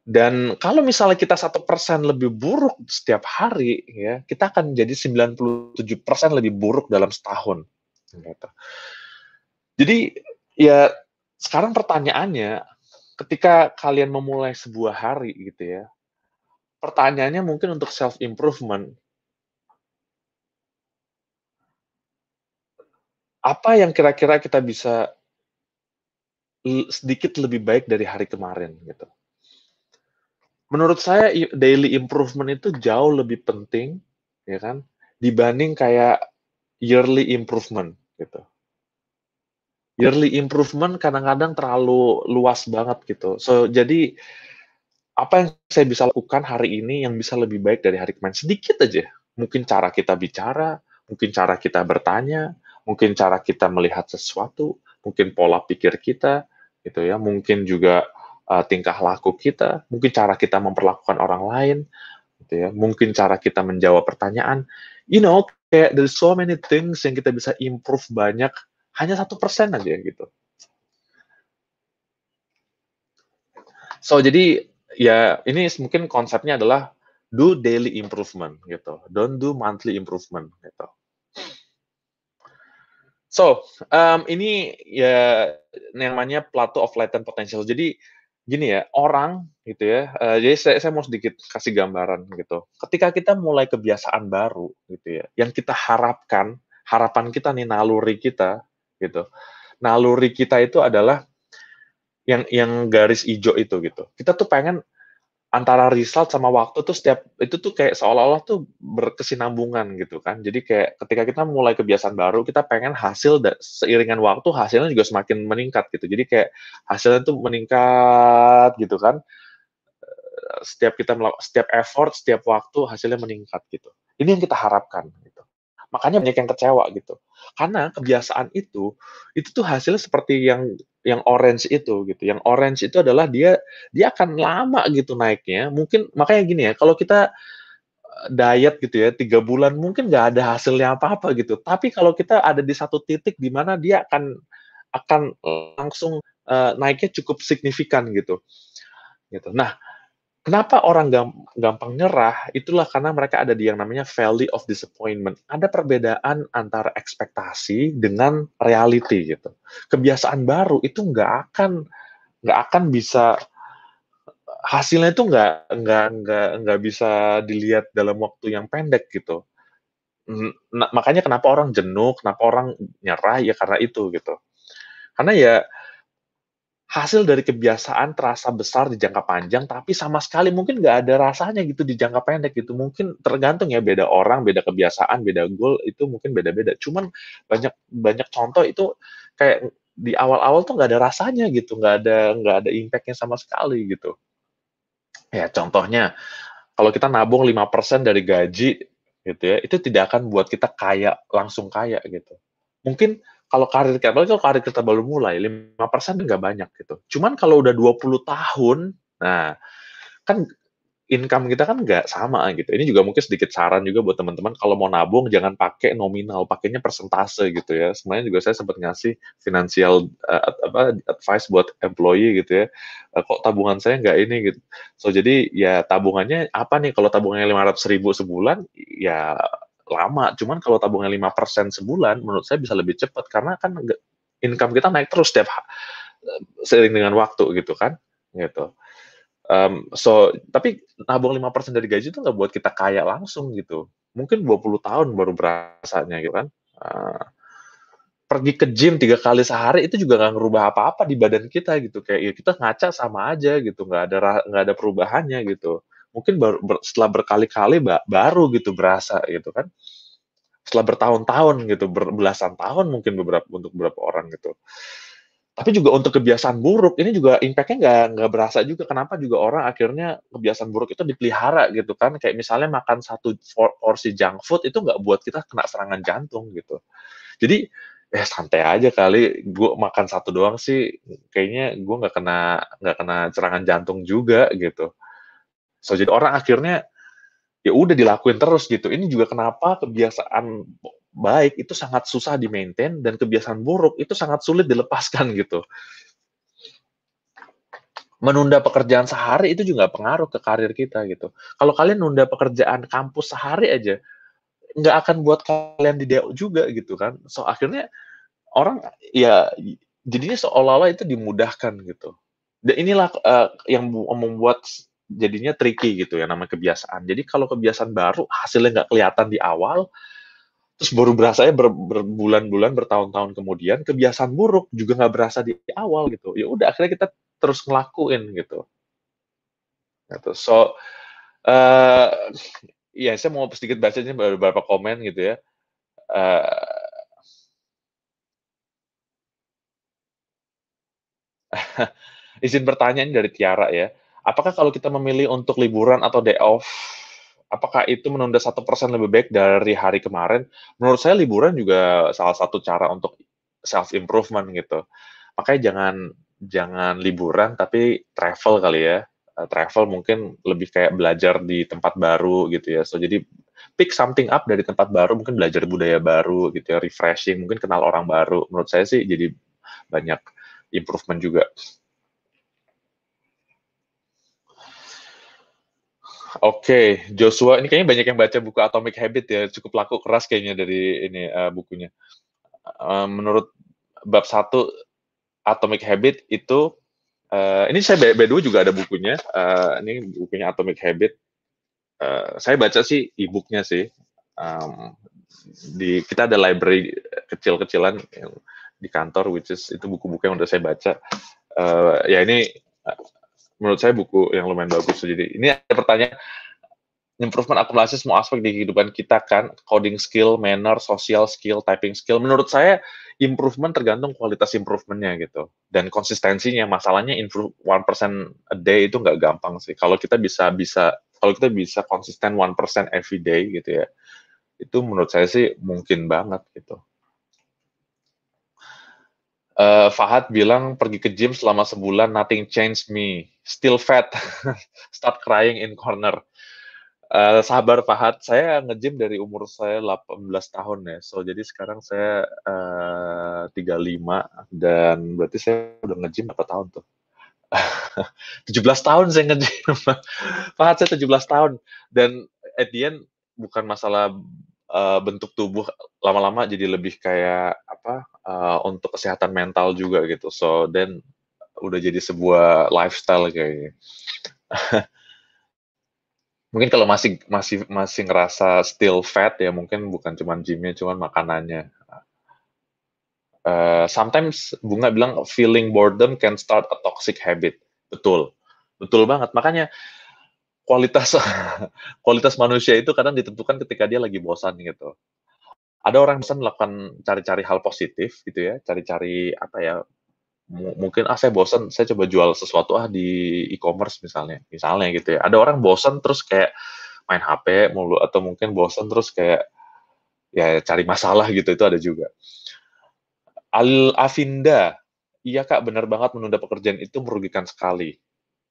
dan kalau misalnya kita satu persen lebih buruk setiap hari, ya kita akan jadi 97 persen lebih buruk dalam setahun. Gitu. Jadi ya sekarang pertanyaannya, ketika kalian memulai sebuah hari gitu ya, pertanyaannya mungkin untuk self improvement, apa yang kira-kira kita bisa sedikit lebih baik dari hari kemarin gitu menurut saya daily improvement itu jauh lebih penting ya kan dibanding kayak yearly improvement gitu. Yearly improvement kadang-kadang terlalu luas banget gitu. So jadi apa yang saya bisa lakukan hari ini yang bisa lebih baik dari hari kemarin sedikit aja. Mungkin cara kita bicara, mungkin cara kita bertanya, mungkin cara kita melihat sesuatu, mungkin pola pikir kita gitu ya, mungkin juga uh, tingkah laku kita, mungkin cara kita memperlakukan orang lain, gitu ya. Mungkin cara kita menjawab pertanyaan. You know, kayak there's so many things yang kita bisa improve banyak hanya satu persen aja gitu. So jadi ya ini mungkin konsepnya adalah do daily improvement gitu, don't do monthly improvement gitu. So um, ini ya namanya Plato of latent potential. Jadi gini ya orang gitu ya uh, jadi saya, saya mau sedikit kasih gambaran gitu ketika kita mulai kebiasaan baru gitu ya yang kita harapkan harapan kita nih naluri kita gitu naluri kita itu adalah yang yang garis hijau itu gitu kita tuh pengen antara result sama waktu tuh setiap itu tuh kayak seolah-olah tuh berkesinambungan gitu kan. Jadi kayak ketika kita mulai kebiasaan baru, kita pengen hasil seiringan waktu hasilnya juga semakin meningkat gitu. Jadi kayak hasilnya tuh meningkat gitu kan. Eh, setiap kita melakukan setiap effort, setiap waktu hasilnya meningkat gitu. Ini yang kita harapkan gitu. Makanya banyak yang kecewa gitu. Karena kebiasaan itu itu tuh hasilnya seperti yang yang orange itu gitu. Yang orange itu adalah dia dia akan lama gitu naiknya. Mungkin makanya gini ya, kalau kita eh, diet gitu ya tiga bulan mungkin nggak ada hasilnya apa apa gitu tapi kalau kita ada di satu titik di mana dia akan akan langsung uh, naiknya cukup signifikan gitu gitu nah Kenapa orang gampang nyerah? Itulah karena mereka ada di yang namanya valley of disappointment. Ada perbedaan antara ekspektasi dengan reality gitu. Kebiasaan baru itu nggak akan nggak akan bisa hasilnya itu nggak nggak nggak nggak bisa dilihat dalam waktu yang pendek gitu. Nah, makanya kenapa orang jenuh, kenapa orang nyerah ya karena itu gitu. Karena ya hasil dari kebiasaan terasa besar di jangka panjang, tapi sama sekali mungkin nggak ada rasanya gitu di jangka pendek gitu. Mungkin tergantung ya beda orang, beda kebiasaan, beda goal itu mungkin beda-beda. Cuman banyak banyak contoh itu kayak di awal-awal tuh nggak ada rasanya gitu, nggak ada nggak ada impactnya sama sekali gitu. Ya contohnya kalau kita nabung 5% dari gaji gitu ya, itu tidak akan buat kita kaya langsung kaya gitu. Mungkin kalau karir kita apalagi kalau karir kita baru mulai 5% nggak banyak gitu. Cuman kalau udah 20 tahun, nah kan income kita kan nggak sama gitu. Ini juga mungkin sedikit saran juga buat teman-teman kalau mau nabung jangan pakai nominal, pakainya persentase gitu ya. Sebenarnya juga saya sempat ngasih financial uh, apa advice buat employee gitu ya. Uh, kok tabungan saya nggak ini gitu. So jadi ya tabungannya apa nih kalau tabungannya ratus ribu sebulan ya lama. Cuman kalau tabungan 5% sebulan, menurut saya bisa lebih cepat karena kan income kita naik terus setiap seiring dengan waktu gitu kan, gitu. Um, so, tapi nabung 5% dari gaji itu nggak buat kita kaya langsung gitu. Mungkin 20 tahun baru berasanya gitu kan. Uh, pergi ke gym tiga kali sehari itu juga nggak ngerubah apa-apa di badan kita gitu kayak ya kita ngaca sama aja gitu nggak ada nggak ada perubahannya gitu mungkin baru ber, setelah berkali-kali ba, baru gitu berasa gitu kan setelah bertahun-tahun gitu belasan tahun mungkin beberapa untuk beberapa orang gitu tapi juga untuk kebiasaan buruk ini juga impactnya nggak nggak berasa juga kenapa juga orang akhirnya kebiasaan buruk itu dipelihara gitu kan kayak misalnya makan satu porsi junk food itu nggak buat kita kena serangan jantung gitu jadi eh santai aja kali gue makan satu doang sih kayaknya gue nggak kena nggak kena serangan jantung juga gitu so jadi orang akhirnya ya udah dilakuin terus gitu ini juga kenapa kebiasaan baik itu sangat susah di maintain dan kebiasaan buruk itu sangat sulit dilepaskan gitu menunda pekerjaan sehari itu juga pengaruh ke karir kita gitu. Kalau kalian nunda pekerjaan kampus sehari aja, nggak akan buat kalian di DO juga gitu kan. So akhirnya orang ya jadinya seolah-olah itu dimudahkan gitu. Dan inilah uh, yang membuat jadinya tricky gitu ya nama kebiasaan. Jadi kalau kebiasaan baru hasilnya nggak kelihatan di awal, terus baru berasa ya berbulan-bulan bertahun-tahun kemudian kebiasaan buruk juga nggak berasa di awal gitu. Ya udah akhirnya kita terus ngelakuin gitu. Gitu. So uh, ya saya mau sedikit bacanya beberapa komen gitu ya. Uh, izin ini dari Tiara ya apakah kalau kita memilih untuk liburan atau day off, apakah itu menunda satu persen lebih baik dari hari kemarin? Menurut saya liburan juga salah satu cara untuk self improvement gitu. Makanya jangan jangan liburan tapi travel kali ya. Eh, travel mungkin lebih kayak belajar di tempat baru gitu ya. So jadi pick something up dari tempat baru, mungkin belajar budaya baru gitu ya, refreshing, mungkin kenal orang baru. Menurut saya sih jadi banyak improvement juga. Oke, okay. Joshua ini kayaknya banyak yang baca buku Atomic Habit ya, cukup laku keras kayaknya dari ini uh, bukunya. Uh, menurut bab satu Atomic Habit itu uh, ini saya b dua juga ada bukunya. Uh, ini bukunya Atomic Habit. Uh, saya baca sih e-booknya sih. Um, di kita ada library kecil-kecilan di kantor which is itu buku-buku yang udah saya baca. Uh, ya ini menurut saya buku yang lumayan bagus. Jadi ini ada pertanyaan improvement akumulasi semua aspek di kehidupan kita kan, coding skill, manner, social skill, typing skill. Menurut saya improvement tergantung kualitas improvementnya gitu dan konsistensinya. Masalahnya improve one percent a day itu nggak gampang sih. Kalau kita bisa bisa kalau kita bisa konsisten one percent every day gitu ya, itu menurut saya sih mungkin banget gitu. Uh, Fahad bilang pergi ke gym selama sebulan nothing changed me, still fat, start crying in corner. Uh, sabar Fahad, saya ngejim dari umur saya 18 tahun ya, so jadi sekarang saya eh, uh, 35 dan berarti saya udah ngejim berapa tahun tuh? 17 tahun saya ngejim, Fahad saya 17 tahun dan at the end bukan masalah uh, bentuk tubuh lama-lama jadi lebih kayak apa uh, untuk kesehatan mental juga gitu so then udah jadi sebuah lifestyle kayaknya mungkin kalau masih masih masih ngerasa still fat ya mungkin bukan cuma gymnya cuman makanannya uh, sometimes bunga bilang feeling boredom can start a toxic habit betul betul banget makanya kualitas kualitas manusia itu kadang ditentukan ketika dia lagi bosan gitu ada orang yang bisa melakukan cari-cari hal positif gitu ya, cari-cari apa ya, mungkin ah saya bosen, saya coba jual sesuatu ah di e-commerce misalnya, misalnya gitu ya. Ada orang bosen terus kayak main HP mulu atau mungkin bosen terus kayak ya cari masalah gitu itu ada juga. Al Afinda, iya kak benar banget menunda pekerjaan itu merugikan sekali.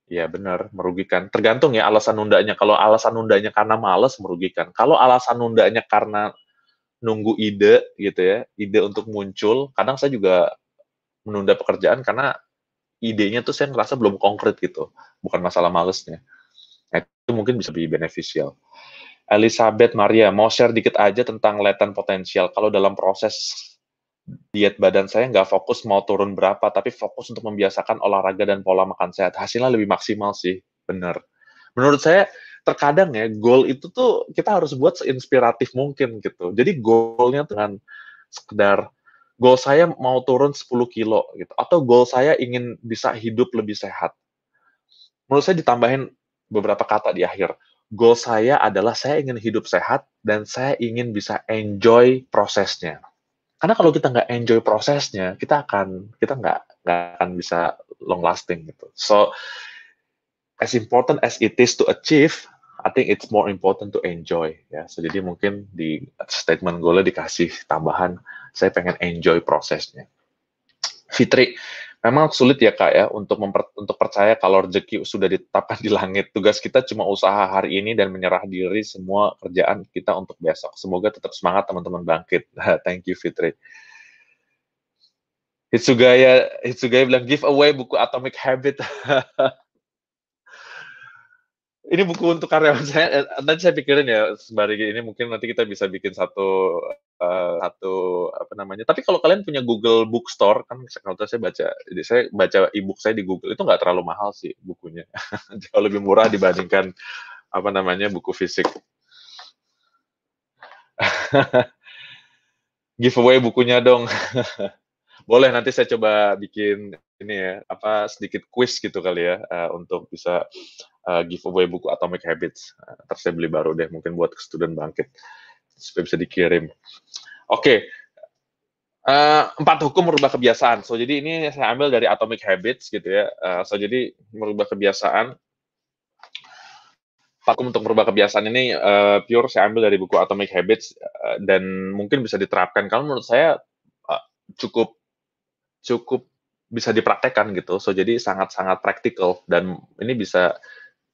Ya benar, merugikan. Tergantung ya alasan nundanya. Kalau alasan nundanya karena males, merugikan. Kalau alasan nundanya karena nunggu ide gitu ya, ide untuk muncul. Kadang saya juga menunda pekerjaan karena idenya tuh saya ngerasa belum konkret gitu, bukan masalah malesnya. Nah, itu mungkin bisa lebih beneficial. Elizabeth Maria, mau share dikit aja tentang latent potensial. Kalau dalam proses diet badan saya nggak fokus mau turun berapa, tapi fokus untuk membiasakan olahraga dan pola makan sehat. Hasilnya lebih maksimal sih, bener. Menurut saya, terkadang ya goal itu tuh kita harus buat seinspiratif mungkin gitu. Jadi goalnya dengan sekedar goal saya mau turun 10 kilo gitu atau goal saya ingin bisa hidup lebih sehat. Menurut saya ditambahin beberapa kata di akhir. Goal saya adalah saya ingin hidup sehat dan saya ingin bisa enjoy prosesnya. Karena kalau kita nggak enjoy prosesnya, kita akan kita nggak nggak akan bisa long lasting gitu. So as important as it is to achieve, I think it's more important to enjoy ya. So, jadi mungkin di statement gue dikasih tambahan, saya pengen enjoy prosesnya. Fitri, memang sulit ya kak ya untuk memper, untuk percaya kalau rezeki sudah ditetapkan di langit. Tugas kita cuma usaha hari ini dan menyerah diri semua kerjaan kita untuk besok. Semoga tetap semangat teman-teman bangkit. Thank you Fitri. Hitsugaya, Hitsugaya bilang giveaway buku Atomic Habit. ini buku untuk karyawan saya eh, nanti saya pikirin ya sembari ini mungkin nanti kita bisa bikin satu uh, satu apa namanya tapi kalau kalian punya Google Bookstore kan kalau saya baca saya baca e-book saya di Google itu nggak terlalu mahal sih bukunya jauh lebih murah dibandingkan apa namanya buku fisik giveaway bukunya dong boleh nanti saya coba bikin ini ya apa sedikit quiz gitu kali ya uh, untuk bisa uh, giveaway buku Atomic Habits. Uh, ntar saya beli baru deh, mungkin buat student bangkit supaya bisa dikirim. Oke, okay. uh, eh, empat hukum merubah kebiasaan. So jadi ini saya ambil dari Atomic Habits gitu ya. Uh, so jadi merubah kebiasaan. Empat untuk merubah kebiasaan ini uh, pure saya ambil dari buku Atomic Habits uh, dan mungkin bisa diterapkan. Kalau menurut saya uh, cukup cukup bisa dipraktekkan gitu. So jadi sangat-sangat praktikal dan ini bisa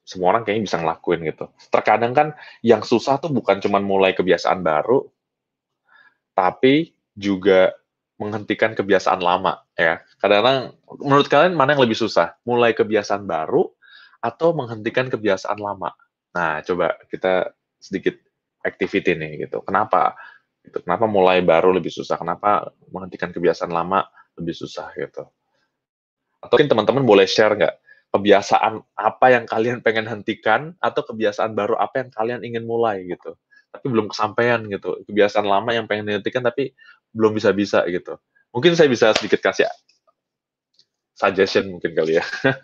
semua orang kayaknya bisa ngelakuin gitu. Terkadang kan yang susah tuh bukan cuma mulai kebiasaan baru, tapi juga menghentikan kebiasaan lama ya. Kadang-kadang menurut kalian mana yang lebih susah? Mulai kebiasaan baru atau menghentikan kebiasaan lama? Nah, coba kita sedikit activity nih gitu. Kenapa? Gitu, kenapa mulai baru lebih susah? Kenapa menghentikan kebiasaan lama lebih susah gitu? Atau mungkin teman-teman boleh share nggak kebiasaan apa yang kalian pengen hentikan atau kebiasaan baru apa yang kalian ingin mulai gitu tapi belum kesampaian gitu kebiasaan lama yang pengen dihentikan tapi belum bisa bisa gitu mungkin saya bisa sedikit kasih suggestion mungkin kali ya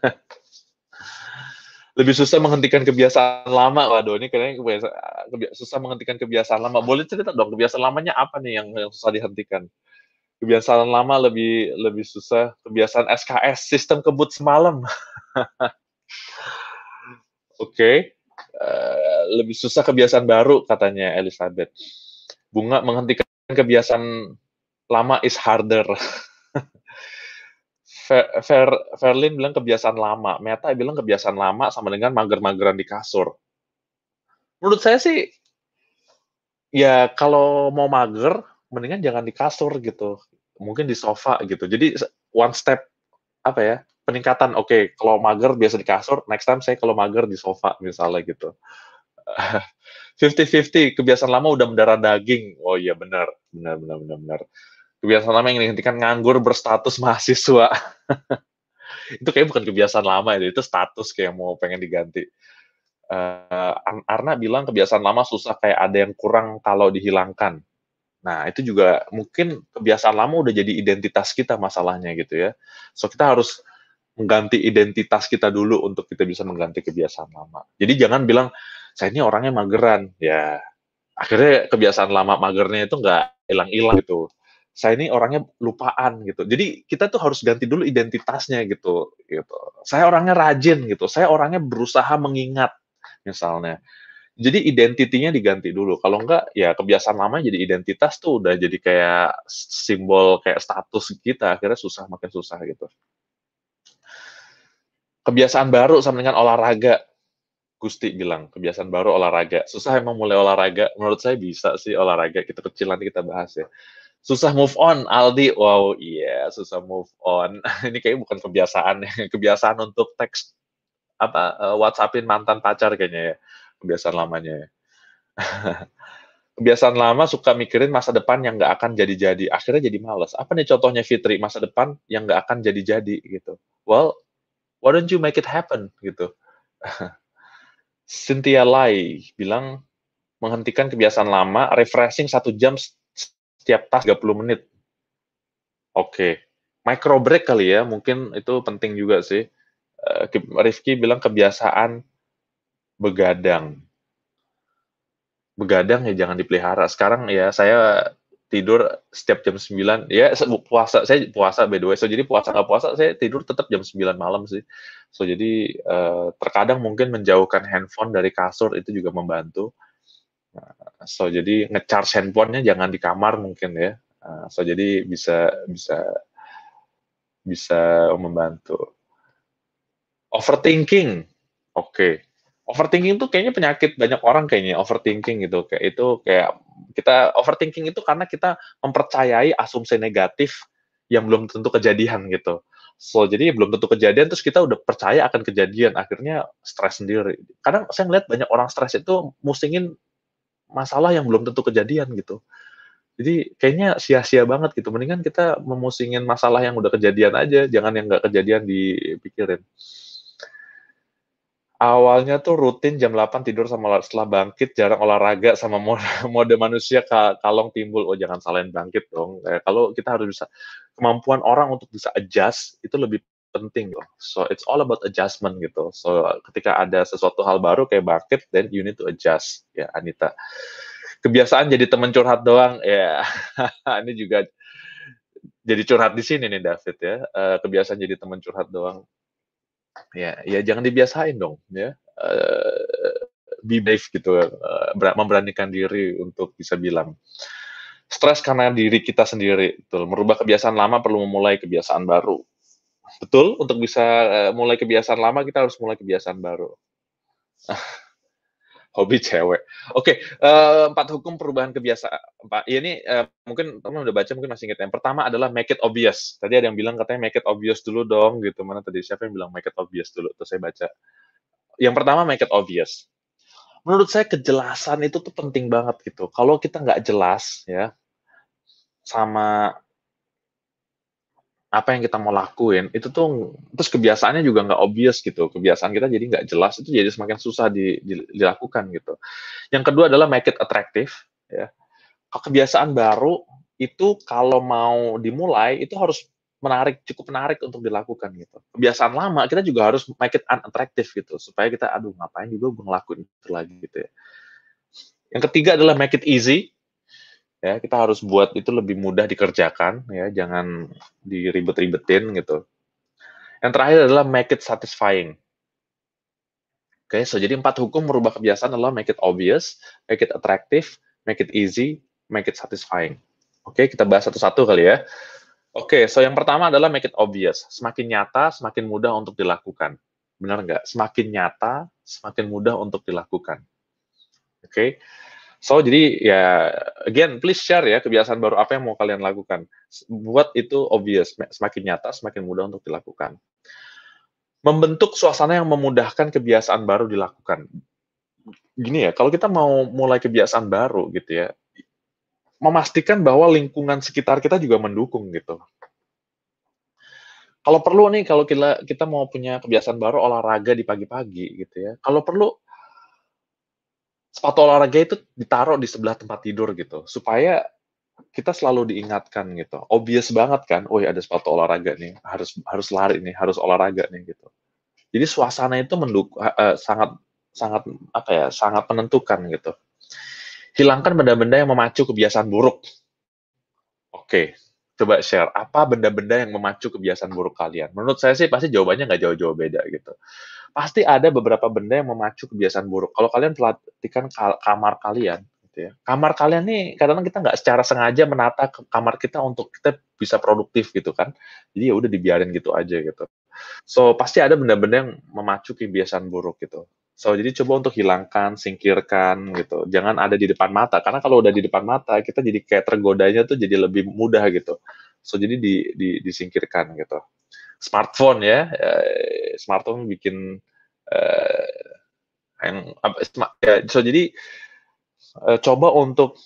lebih susah menghentikan kebiasaan lama waduh ini kayaknya kebiasaan, susah menghentikan kebiasaan lama boleh cerita dong kebiasaan lamanya apa nih yang, yang susah dihentikan kebiasaan lama lebih lebih susah kebiasaan SKS sistem kebut semalam oke okay. uh, eh, lebih susah kebiasaan baru katanya Elizabeth bunga menghentikan kebiasaan lama is harder Fer, Fer, Ferlin bilang kebiasaan lama, Meta bilang kebiasaan lama sama dengan mager-mageran di kasur. Menurut saya sih, ya kalau mau mager, mendingan jangan di kasur gitu mungkin di sofa gitu. Jadi one step apa ya peningkatan. Oke, okay, kalau mager biasa di kasur, next time saya kalau mager di sofa misalnya gitu. fifty fifty kebiasaan lama udah mendarah daging. Oh iya benar, benar benar benar benar. Kebiasaan lama yang dihentikan nganggur berstatus mahasiswa. itu kayak bukan kebiasaan lama itu, itu status kayak mau pengen diganti. Uh, Arna bilang kebiasaan lama susah kayak ada yang kurang kalau dihilangkan. Nah, itu juga mungkin kebiasaan lama udah jadi identitas kita masalahnya gitu ya. So, kita harus mengganti identitas kita dulu untuk kita bisa mengganti kebiasaan lama. Jadi jangan bilang, saya ini orangnya mageran. Ya, akhirnya kebiasaan lama magernya itu nggak hilang-hilang gitu. Saya ini orangnya lupaan gitu. Jadi kita tuh harus ganti dulu identitasnya gitu. gitu. Saya orangnya rajin gitu. Saya orangnya berusaha mengingat misalnya jadi identitinya diganti dulu. Kalau enggak ya kebiasaan lama jadi identitas tuh udah jadi kayak simbol kayak status kita akhirnya susah makin susah gitu. Kebiasaan baru sama dengan olahraga. Gusti bilang kebiasaan baru olahraga. Susah emang mulai olahraga. Menurut saya bisa sih olahraga. Kita kecil nanti kita bahas ya susah move on Aldi wow iya yeah, susah move on ini kayak bukan kebiasaan ya. kebiasaan untuk teks apa eh, WhatsAppin mantan pacar kayaknya ya kebiasaan lamanya ya. kebiasaan lama suka mikirin masa depan yang nggak akan jadi-jadi. Akhirnya jadi males. Apa nih contohnya Fitri masa depan yang nggak akan jadi-jadi gitu. Well, why don't you make it happen gitu. Cynthia Lai bilang menghentikan kebiasaan lama, refreshing satu jam setiap tas 30 menit. Oke, okay. micro break kali ya, mungkin itu penting juga sih. Eh, Rifki bilang kebiasaan begadang. Begadang ya jangan dipelihara. Sekarang ya saya tidur setiap jam 9 ya puasa saya puasa by the way so jadi puasa nggak puasa saya tidur tetap jam 9 malam sih so jadi uh, terkadang mungkin menjauhkan handphone dari kasur itu juga membantu nah, so jadi ngecharge handphonenya jangan di kamar mungkin ya nah, so jadi bisa bisa bisa membantu overthinking oke okay overthinking tuh kayaknya penyakit banyak orang kayaknya overthinking gitu kayak itu kayak kita overthinking itu karena kita mempercayai asumsi negatif yang belum tentu kejadian gitu so jadi belum tentu kejadian terus kita udah percaya akan kejadian akhirnya stres sendiri kadang saya ngeliat banyak orang stres itu musingin masalah yang belum tentu kejadian gitu jadi kayaknya sia-sia banget gitu mendingan kita memusingin masalah yang udah kejadian aja jangan yang nggak kejadian dipikirin awalnya tuh rutin jam 8 tidur sama setelah bangkit jarang olahraga sama mode, manusia kalong timbul oh jangan salahin bangkit dong eh, kalau kita harus bisa kemampuan orang untuk bisa adjust itu lebih penting loh so it's all about adjustment gitu so ketika ada sesuatu hal baru kayak bangkit then you need to adjust ya Anita kebiasaan jadi teman curhat doang ya yeah. ini juga jadi curhat di sini nih David ya eh, kebiasaan jadi teman curhat doang ya ya jangan dibiasain dong ya uh, be brave gitu uh, memberanikan diri untuk bisa bilang stres karena diri kita sendiri betul merubah kebiasaan lama perlu memulai kebiasaan baru betul untuk bisa uh, mulai kebiasaan lama kita harus mulai kebiasaan baru hobi cewek. Oke, okay, uh, eh, empat hukum perubahan kebiasaan. Pak, ya ini uh, mungkin teman udah baca mungkin masih ingat. Yang pertama adalah make it obvious. Tadi ada yang bilang katanya make it obvious dulu dong gitu. Mana tadi siapa yang bilang make it obvious dulu? Terus saya baca. Yang pertama make it obvious. Menurut saya kejelasan itu tuh penting banget gitu. Kalau kita nggak jelas ya sama apa yang kita mau lakuin itu tuh terus kebiasaannya juga nggak obvious gitu kebiasaan kita jadi nggak jelas itu jadi semakin susah di, di, dilakukan gitu yang kedua adalah make it attractive ya kebiasaan baru itu kalau mau dimulai itu harus menarik cukup menarik untuk dilakukan gitu kebiasaan lama kita juga harus make it unattractive gitu supaya kita aduh ngapain juga gue ngelakuin itu lagi gitu ya yang ketiga adalah make it easy ya kita harus buat itu lebih mudah dikerjakan ya jangan diribet-ribetin gitu yang terakhir adalah make it satisfying oke okay, so jadi empat hukum merubah kebiasaan adalah make it obvious make it attractive make it easy make it satisfying oke okay, kita bahas satu-satu kali ya oke okay, so yang pertama adalah make it obvious semakin nyata semakin mudah untuk dilakukan benar nggak semakin nyata semakin mudah untuk dilakukan oke okay? So jadi ya again please share ya kebiasaan baru apa yang mau kalian lakukan. Buat itu obvious, semakin nyata semakin mudah untuk dilakukan. Membentuk suasana yang memudahkan kebiasaan baru dilakukan. Gini ya, kalau kita mau mulai kebiasaan baru gitu ya, memastikan bahwa lingkungan sekitar kita juga mendukung gitu. Kalau perlu nih, kalau kita, kita mau punya kebiasaan baru olahraga di pagi-pagi gitu ya. Kalau perlu sepatu olahraga itu ditaruh di sebelah tempat tidur gitu supaya kita selalu diingatkan gitu obvious banget kan oh ya ada sepatu olahraga nih harus harus lari nih harus olahraga nih gitu jadi suasana itu menduk uh, sangat sangat apa ya sangat menentukan gitu hilangkan benda-benda yang memacu kebiasaan buruk oke coba share apa benda-benda yang memacu kebiasaan buruk kalian. Menurut saya sih pasti jawabannya nggak jauh-jauh beda gitu. Pasti ada beberapa benda yang memacu kebiasaan buruk. Kalau kalian perhatikan kamar kalian, gitu ya. Kamar kalian nih kadang-kadang kita nggak secara sengaja menata kamar kita untuk kita bisa produktif gitu kan. Jadi ya udah dibiarin gitu aja gitu. So pasti ada benda-benda yang memacu kebiasaan buruk gitu. So, jadi coba untuk hilangkan, singkirkan gitu. Jangan ada di depan mata karena kalau udah di depan mata kita jadi kayak tergodanya tuh jadi lebih mudah gitu. So, jadi di, di disingkirkan gitu. Smartphone ya, eh, smartphone bikin uh, yang ya, so jadi uh, coba untuk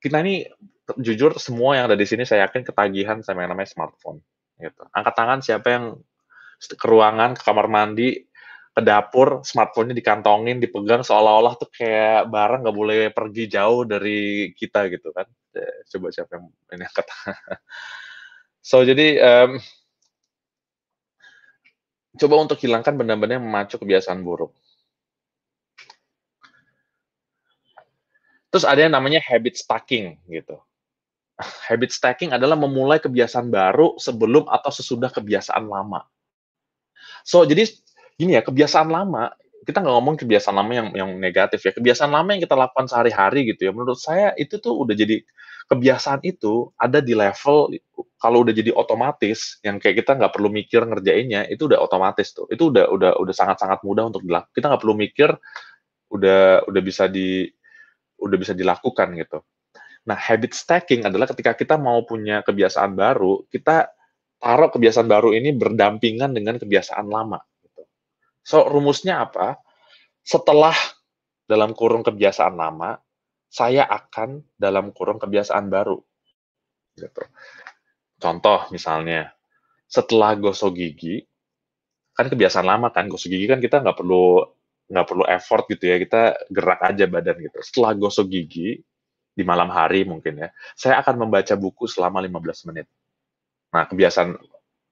kita ini jujur semua yang ada di sini saya yakin ketagihan sama yang namanya smartphone gitu. Angkat tangan siapa yang ke ruangan, ke kamar mandi, ke dapur, smartphone-nya dikantongin, dipegang seolah-olah tuh kayak barang nggak boleh pergi jauh dari kita gitu kan. Ya, coba siapa yang ini angkat. so jadi um, coba untuk hilangkan benda-benda yang memacu kebiasaan buruk. Terus ada yang namanya habit stacking gitu. Habit stacking adalah memulai kebiasaan baru sebelum atau sesudah kebiasaan lama. So, jadi gini ya kebiasaan lama kita nggak ngomong kebiasaan lama yang yang negatif ya kebiasaan lama yang kita lakukan sehari-hari gitu ya menurut saya itu tuh udah jadi kebiasaan itu ada di level kalau udah jadi otomatis yang kayak kita nggak perlu mikir ngerjainnya itu udah otomatis tuh itu udah udah udah sangat sangat mudah untuk dilakukan kita nggak perlu mikir udah udah bisa di udah bisa dilakukan gitu nah habit stacking adalah ketika kita mau punya kebiasaan baru kita taruh kebiasaan baru ini berdampingan dengan kebiasaan lama So, rumusnya apa? Setelah dalam kurung kebiasaan lama, saya akan dalam kurung kebiasaan baru. Gitu. Contoh misalnya, setelah gosok gigi, kan kebiasaan lama kan, gosok gigi kan kita nggak perlu nggak perlu effort gitu ya, kita gerak aja badan gitu. Setelah gosok gigi, di malam hari mungkin ya, saya akan membaca buku selama 15 menit. Nah, kebiasaan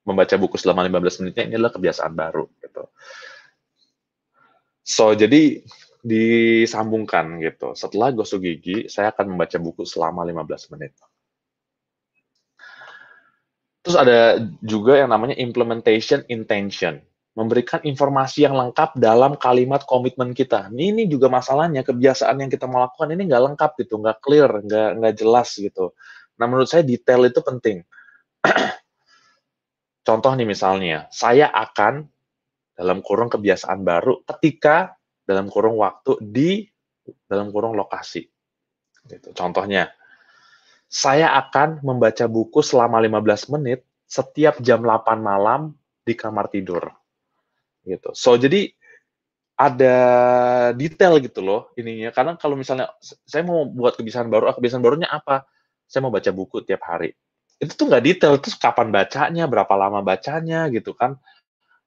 membaca buku selama 15 menitnya ini adalah kebiasaan baru gitu. So jadi disambungkan gitu. Setelah gosok gigi, saya akan membaca buku selama 15 menit. Terus ada juga yang namanya implementation intention. Memberikan informasi yang lengkap dalam kalimat komitmen kita. Ini, ini juga masalahnya, kebiasaan yang kita melakukan ini nggak lengkap gitu, nggak clear, nggak, nggak jelas gitu. Nah menurut saya detail itu penting. Contoh nih misalnya, saya akan dalam kurung kebiasaan baru ketika dalam kurung waktu di dalam kurung lokasi. Gitu. Contohnya, saya akan membaca buku selama 15 menit setiap jam 8 malam di kamar tidur. Gitu. So jadi ada detail gitu loh ininya. Karena kalau misalnya saya mau buat kebiasaan baru, ah, kebiasaan barunya apa? Saya mau baca buku tiap hari. Itu tuh nggak detail, terus kapan bacanya, berapa lama bacanya gitu kan.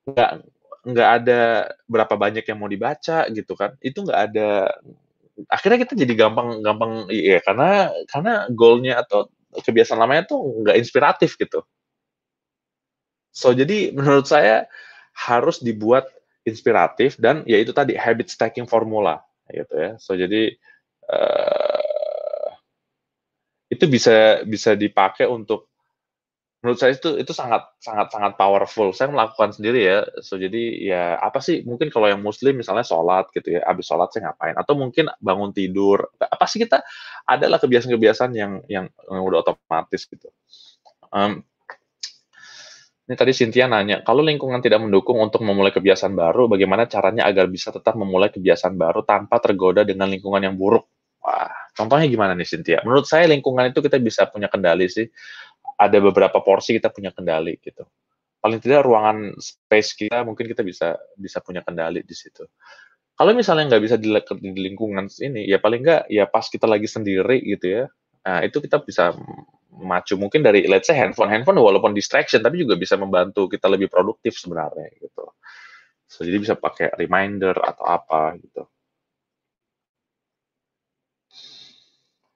Nggak, nggak ada berapa banyak yang mau dibaca gitu kan itu nggak ada akhirnya kita jadi gampang gampang iya karena karena goalnya atau kebiasaan lamanya tuh nggak inspiratif gitu so jadi menurut saya harus dibuat inspiratif dan yaitu tadi habit stacking formula gitu ya so jadi uh, itu bisa bisa dipakai untuk menurut saya itu itu sangat sangat sangat powerful. Saya melakukan sendiri ya. So jadi ya apa sih mungkin kalau yang muslim misalnya sholat gitu ya, habis sholat saya ngapain? Atau mungkin bangun tidur. Apa sih kita adalah kebiasaan-kebiasaan yang yang, yang udah otomatis gitu. Um, ini tadi Cynthia nanya, kalau lingkungan tidak mendukung untuk memulai kebiasaan baru, bagaimana caranya agar bisa tetap memulai kebiasaan baru tanpa tergoda dengan lingkungan yang buruk? Wah, contohnya gimana nih Cynthia? Menurut saya lingkungan itu kita bisa punya kendali sih ada beberapa porsi kita punya kendali gitu. Paling tidak ruangan space kita mungkin kita bisa bisa punya kendali di situ. Kalau misalnya nggak bisa di, lingkungan ini, ya paling nggak ya pas kita lagi sendiri gitu ya. Nah, itu kita bisa macu mungkin dari let's say handphone handphone walaupun distraction tapi juga bisa membantu kita lebih produktif sebenarnya gitu. So, jadi bisa pakai reminder atau apa gitu.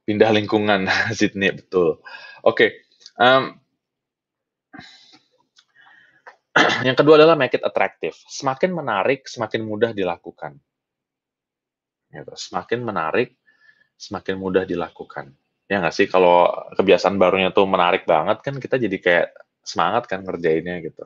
Pindah lingkungan Sydney betul. Oke. Okay Um, yang kedua adalah make it attractive. Semakin menarik, semakin mudah dilakukan. Gitu. Semakin menarik, semakin mudah dilakukan. Ya nggak sih kalau kebiasaan barunya tuh menarik banget kan kita jadi kayak semangat kan ngerjainnya gitu.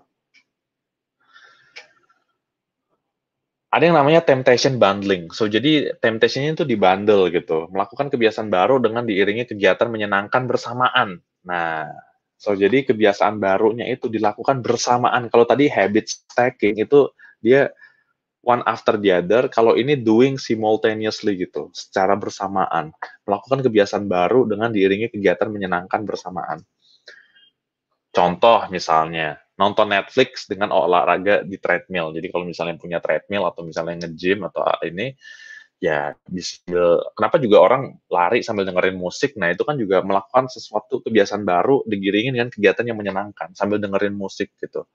Ada yang namanya temptation bundling. So jadi temptationnya itu dibundle gitu, melakukan kebiasaan baru dengan diiringi kegiatan menyenangkan bersamaan Nah, so jadi kebiasaan barunya itu dilakukan bersamaan. Kalau tadi habit stacking itu dia one after the other, kalau ini doing simultaneously gitu, secara bersamaan. Melakukan kebiasaan baru dengan diiringi kegiatan menyenangkan bersamaan. Contoh misalnya, nonton Netflix dengan olahraga di treadmill. Jadi kalau misalnya punya treadmill atau misalnya nge-gym atau ini, ya sambil kenapa juga orang lari sambil dengerin musik nah itu kan juga melakukan sesuatu kebiasaan baru digiringin dengan kegiatan yang menyenangkan sambil dengerin musik gitu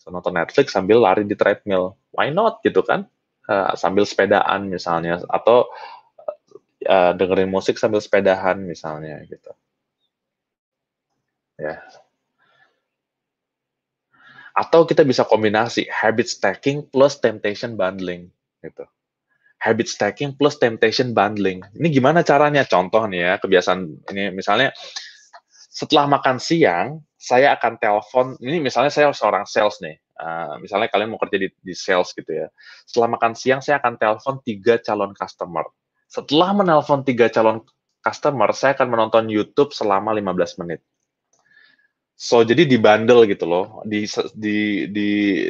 so, nonton Netflix sambil lari di treadmill why not gitu kan uh, sambil sepedaan misalnya atau uh, dengerin musik sambil sepedahan misalnya gitu ya yeah. atau kita bisa kombinasi habit stacking plus temptation bundling gitu habit stacking plus temptation bundling. Ini gimana caranya? Contoh nih ya, kebiasaan ini misalnya setelah makan siang, saya akan telepon, ini misalnya saya seorang sales nih, uh, misalnya kalian mau kerja di, di sales gitu ya. Setelah makan siang, saya akan telepon tiga calon customer. Setelah menelpon tiga calon customer, saya akan menonton YouTube selama 15 menit. So jadi dibandel gitu loh di di di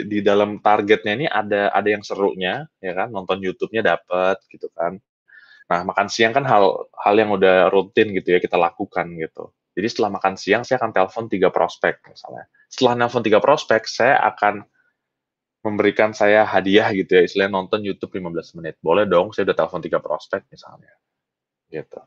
di dalam targetnya ini ada ada yang serunya ya kan nonton YouTube-nya dapat gitu kan. Nah makan siang kan hal hal yang udah rutin gitu ya kita lakukan gitu. Jadi setelah makan siang saya akan telepon tiga prospek misalnya. Setelah nelfon tiga prospek saya akan memberikan saya hadiah gitu ya istilahnya nonton YouTube 15 menit. Boleh dong saya udah telepon tiga prospek misalnya gitu.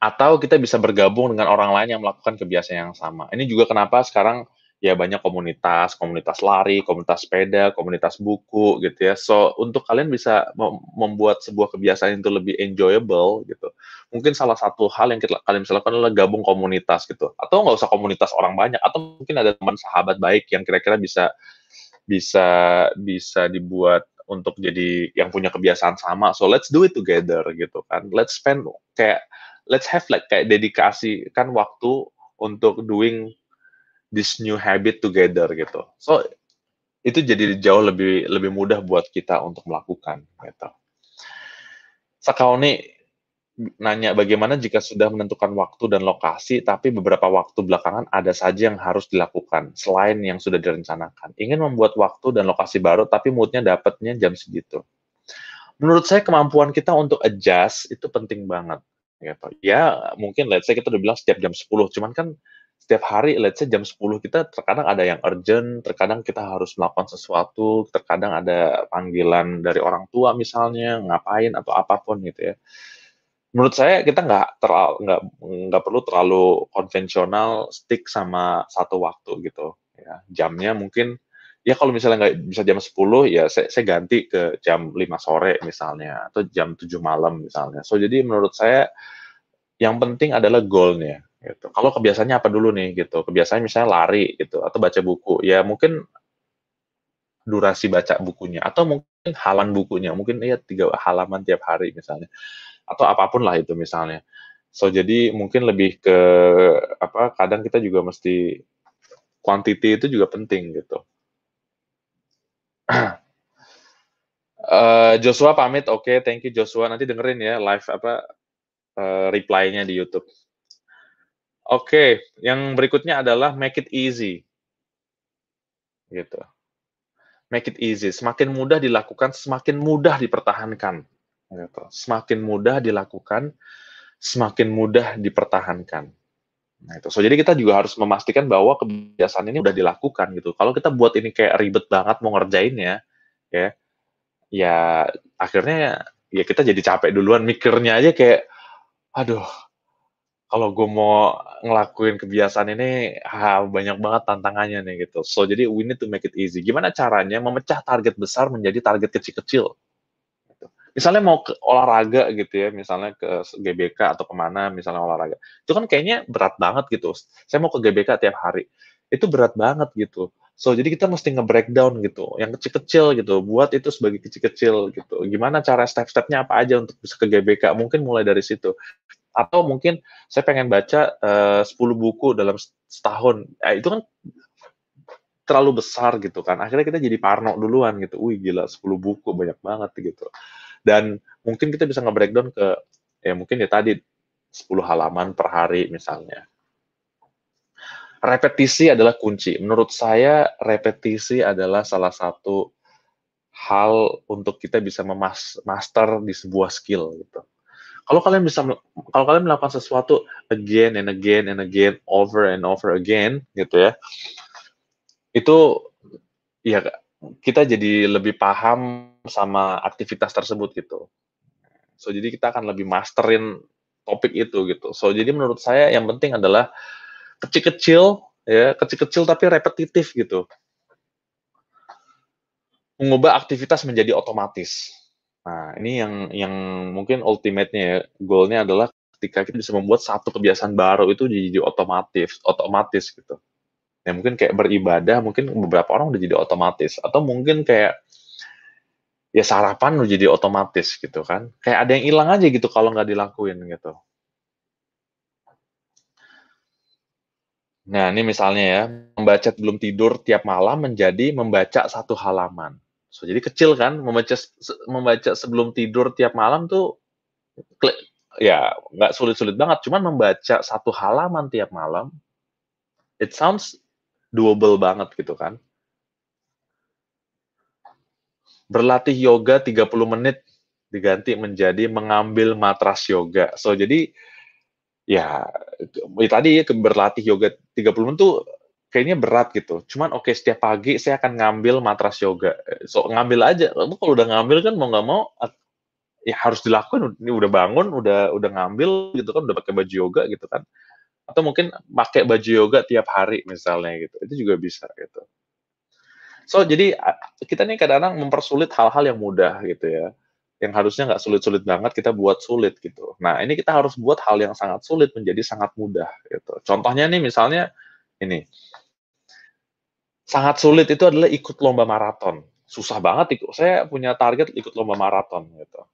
atau kita bisa bergabung dengan orang lain yang melakukan kebiasaan yang sama. Ini juga kenapa sekarang ya banyak komunitas, komunitas lari, komunitas sepeda, komunitas buku gitu ya. So, untuk kalian bisa membuat sebuah kebiasaan itu lebih enjoyable gitu. Mungkin salah satu hal yang kita, kalian bisa lakukan adalah gabung komunitas gitu. Atau nggak usah komunitas orang banyak, atau mungkin ada teman sahabat baik yang kira-kira bisa bisa bisa dibuat untuk jadi yang punya kebiasaan sama. So, let's do it together gitu kan. Let's spend kayak let's have like kayak dedikasi kan waktu untuk doing this new habit together gitu. So itu jadi jauh lebih lebih mudah buat kita untuk melakukan gitu. nih nanya bagaimana jika sudah menentukan waktu dan lokasi tapi beberapa waktu belakangan ada saja yang harus dilakukan selain yang sudah direncanakan. Ingin membuat waktu dan lokasi baru tapi moodnya dapatnya jam segitu. Menurut saya kemampuan kita untuk adjust itu penting banget gitu. Ya mungkin let's say kita udah bilang setiap jam 10, cuman kan setiap hari let's say jam 10 kita terkadang ada yang urgent, terkadang kita harus melakukan sesuatu, terkadang ada panggilan dari orang tua misalnya, ngapain atau apapun gitu ya. Menurut saya kita nggak terlalu nggak nggak perlu terlalu konvensional stick sama satu waktu gitu ya jamnya mungkin ya kalau misalnya nggak bisa jam 10 ya saya, saya ganti ke jam 5 sore misalnya atau jam 7 malam misalnya. So jadi menurut saya yang penting adalah goalnya gitu. Kalau kebiasaannya apa dulu nih gitu. Kebiasaannya misalnya lari gitu atau baca buku. Ya mungkin durasi baca bukunya atau mungkin halan bukunya mungkin ya tiga halaman tiap hari misalnya atau apapun lah itu misalnya so jadi mungkin lebih ke apa kadang kita juga mesti quantity itu juga penting gitu uh, Joshua pamit, oke, okay, thank you Joshua. Nanti dengerin ya live apa uh, reply-nya di YouTube. Oke, okay, yang berikutnya adalah make it easy. Gitu. Make it easy. Semakin mudah dilakukan, semakin mudah dipertahankan. Gitu. Semakin mudah dilakukan, semakin mudah dipertahankan. Nah itu. So jadi kita juga harus memastikan bahwa kebiasaan ini udah dilakukan gitu. Kalau kita buat ini kayak ribet banget mau ngerjainnya, ya, ya akhirnya ya kita jadi capek duluan mikirnya aja kayak, aduh, kalau gue mau ngelakuin kebiasaan ini ha, banyak banget tantangannya nih gitu. So jadi we need to make it easy. Gimana caranya memecah target besar menjadi target kecil-kecil? misalnya mau ke olahraga gitu ya, misalnya ke GBK atau kemana, misalnya olahraga, itu kan kayaknya berat banget gitu. Saya mau ke GBK tiap hari, itu berat banget gitu. So jadi kita mesti nge-breakdown gitu, yang kecil-kecil gitu, buat itu sebagai kecil-kecil gitu. Gimana cara step-stepnya apa aja untuk bisa ke GBK? Mungkin mulai dari situ. Atau mungkin saya pengen baca eh, uh, 10 buku dalam setahun. Eh, itu kan terlalu besar gitu kan. Akhirnya kita jadi parno duluan gitu. Wih gila 10 buku banyak banget gitu dan mungkin kita bisa nge-breakdown ke ya mungkin ya tadi 10 halaman per hari misalnya. Repetisi adalah kunci. Menurut saya repetisi adalah salah satu hal untuk kita bisa memaster di sebuah skill gitu. Kalau kalian bisa kalau kalian melakukan sesuatu again and again and again over and over again gitu ya. Itu ya kita jadi lebih paham sama aktivitas tersebut gitu. So jadi kita akan lebih masterin topik itu gitu. So jadi menurut saya yang penting adalah kecil-kecil ya, kecil-kecil tapi repetitif gitu. Mengubah aktivitas menjadi otomatis. Nah, ini yang yang mungkin ultimate-nya ya, goal-nya adalah ketika kita bisa membuat satu kebiasaan baru itu jadi otomatis, otomatis gitu. Ya mungkin kayak beribadah, mungkin beberapa orang udah jadi otomatis atau mungkin kayak ya sarapan lu jadi otomatis gitu kan. Kayak ada yang hilang aja gitu kalau nggak dilakuin gitu. Nah, ini misalnya ya, membaca belum tidur tiap malam menjadi membaca satu halaman. So, jadi kecil kan, membaca membaca sebelum tidur tiap malam tuh ya nggak sulit-sulit banget, cuman membaca satu halaman tiap malam, it sounds doable banget gitu kan berlatih yoga 30 menit diganti menjadi mengambil matras yoga. So jadi ya, ya tadi ya, berlatih yoga 30 menit tuh kayaknya berat gitu. Cuman oke okay, setiap pagi saya akan ngambil matras yoga. So ngambil aja. Lalu kalau udah ngambil kan mau nggak mau ya harus dilakukan. Ini udah bangun, udah udah ngambil gitu kan, udah pakai baju yoga gitu kan. Atau mungkin pakai baju yoga tiap hari misalnya gitu. Itu juga bisa gitu. So jadi kita nih kadang-kadang mempersulit hal-hal yang mudah gitu ya, yang harusnya nggak sulit-sulit banget kita buat sulit gitu. Nah ini kita harus buat hal yang sangat sulit menjadi sangat mudah gitu. Contohnya nih misalnya ini sangat sulit itu adalah ikut lomba maraton. Susah banget ikut. Saya punya target ikut lomba maraton gitu.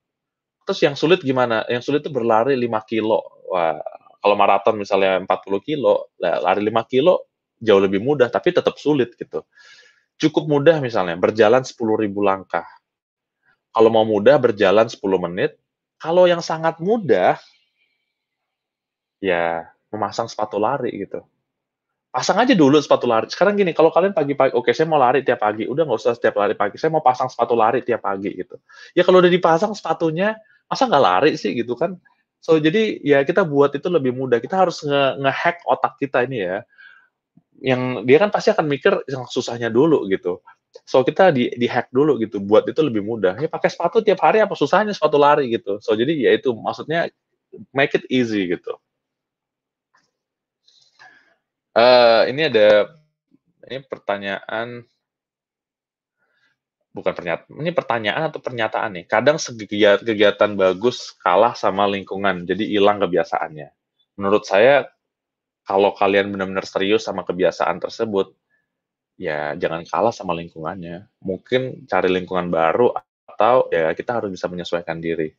Terus yang sulit gimana? Yang sulit itu berlari 5 kilo. Wah, kalau maraton misalnya 40 kilo, lari 5 kilo jauh lebih mudah tapi tetap sulit gitu. Cukup mudah misalnya, berjalan 10.000 langkah. Kalau mau mudah, berjalan 10 menit. Kalau yang sangat mudah, ya memasang sepatu lari gitu. Pasang aja dulu sepatu lari. Sekarang gini, kalau kalian pagi-pagi, oke okay, saya mau lari tiap pagi, udah nggak usah setiap lari pagi, saya mau pasang sepatu lari tiap pagi gitu. Ya kalau udah dipasang sepatunya, masa nggak lari sih gitu kan? So jadi ya kita buat itu lebih mudah. Kita harus nge-hack otak kita ini ya yang dia kan pasti akan mikir yang susahnya dulu gitu. So kita di, di hack dulu gitu, buat itu lebih mudah. Ya pakai sepatu tiap hari apa susahnya sepatu lari gitu. So jadi ya itu maksudnya make it easy gitu. Uh, ini ada ini pertanyaan bukan pernyataan ini pertanyaan atau pernyataan nih. Kadang kegiatan bagus kalah sama lingkungan, jadi hilang kebiasaannya. Menurut saya kalau kalian benar-benar serius sama kebiasaan tersebut, ya jangan kalah sama lingkungannya. Mungkin cari lingkungan baru atau ya kita harus bisa menyesuaikan diri.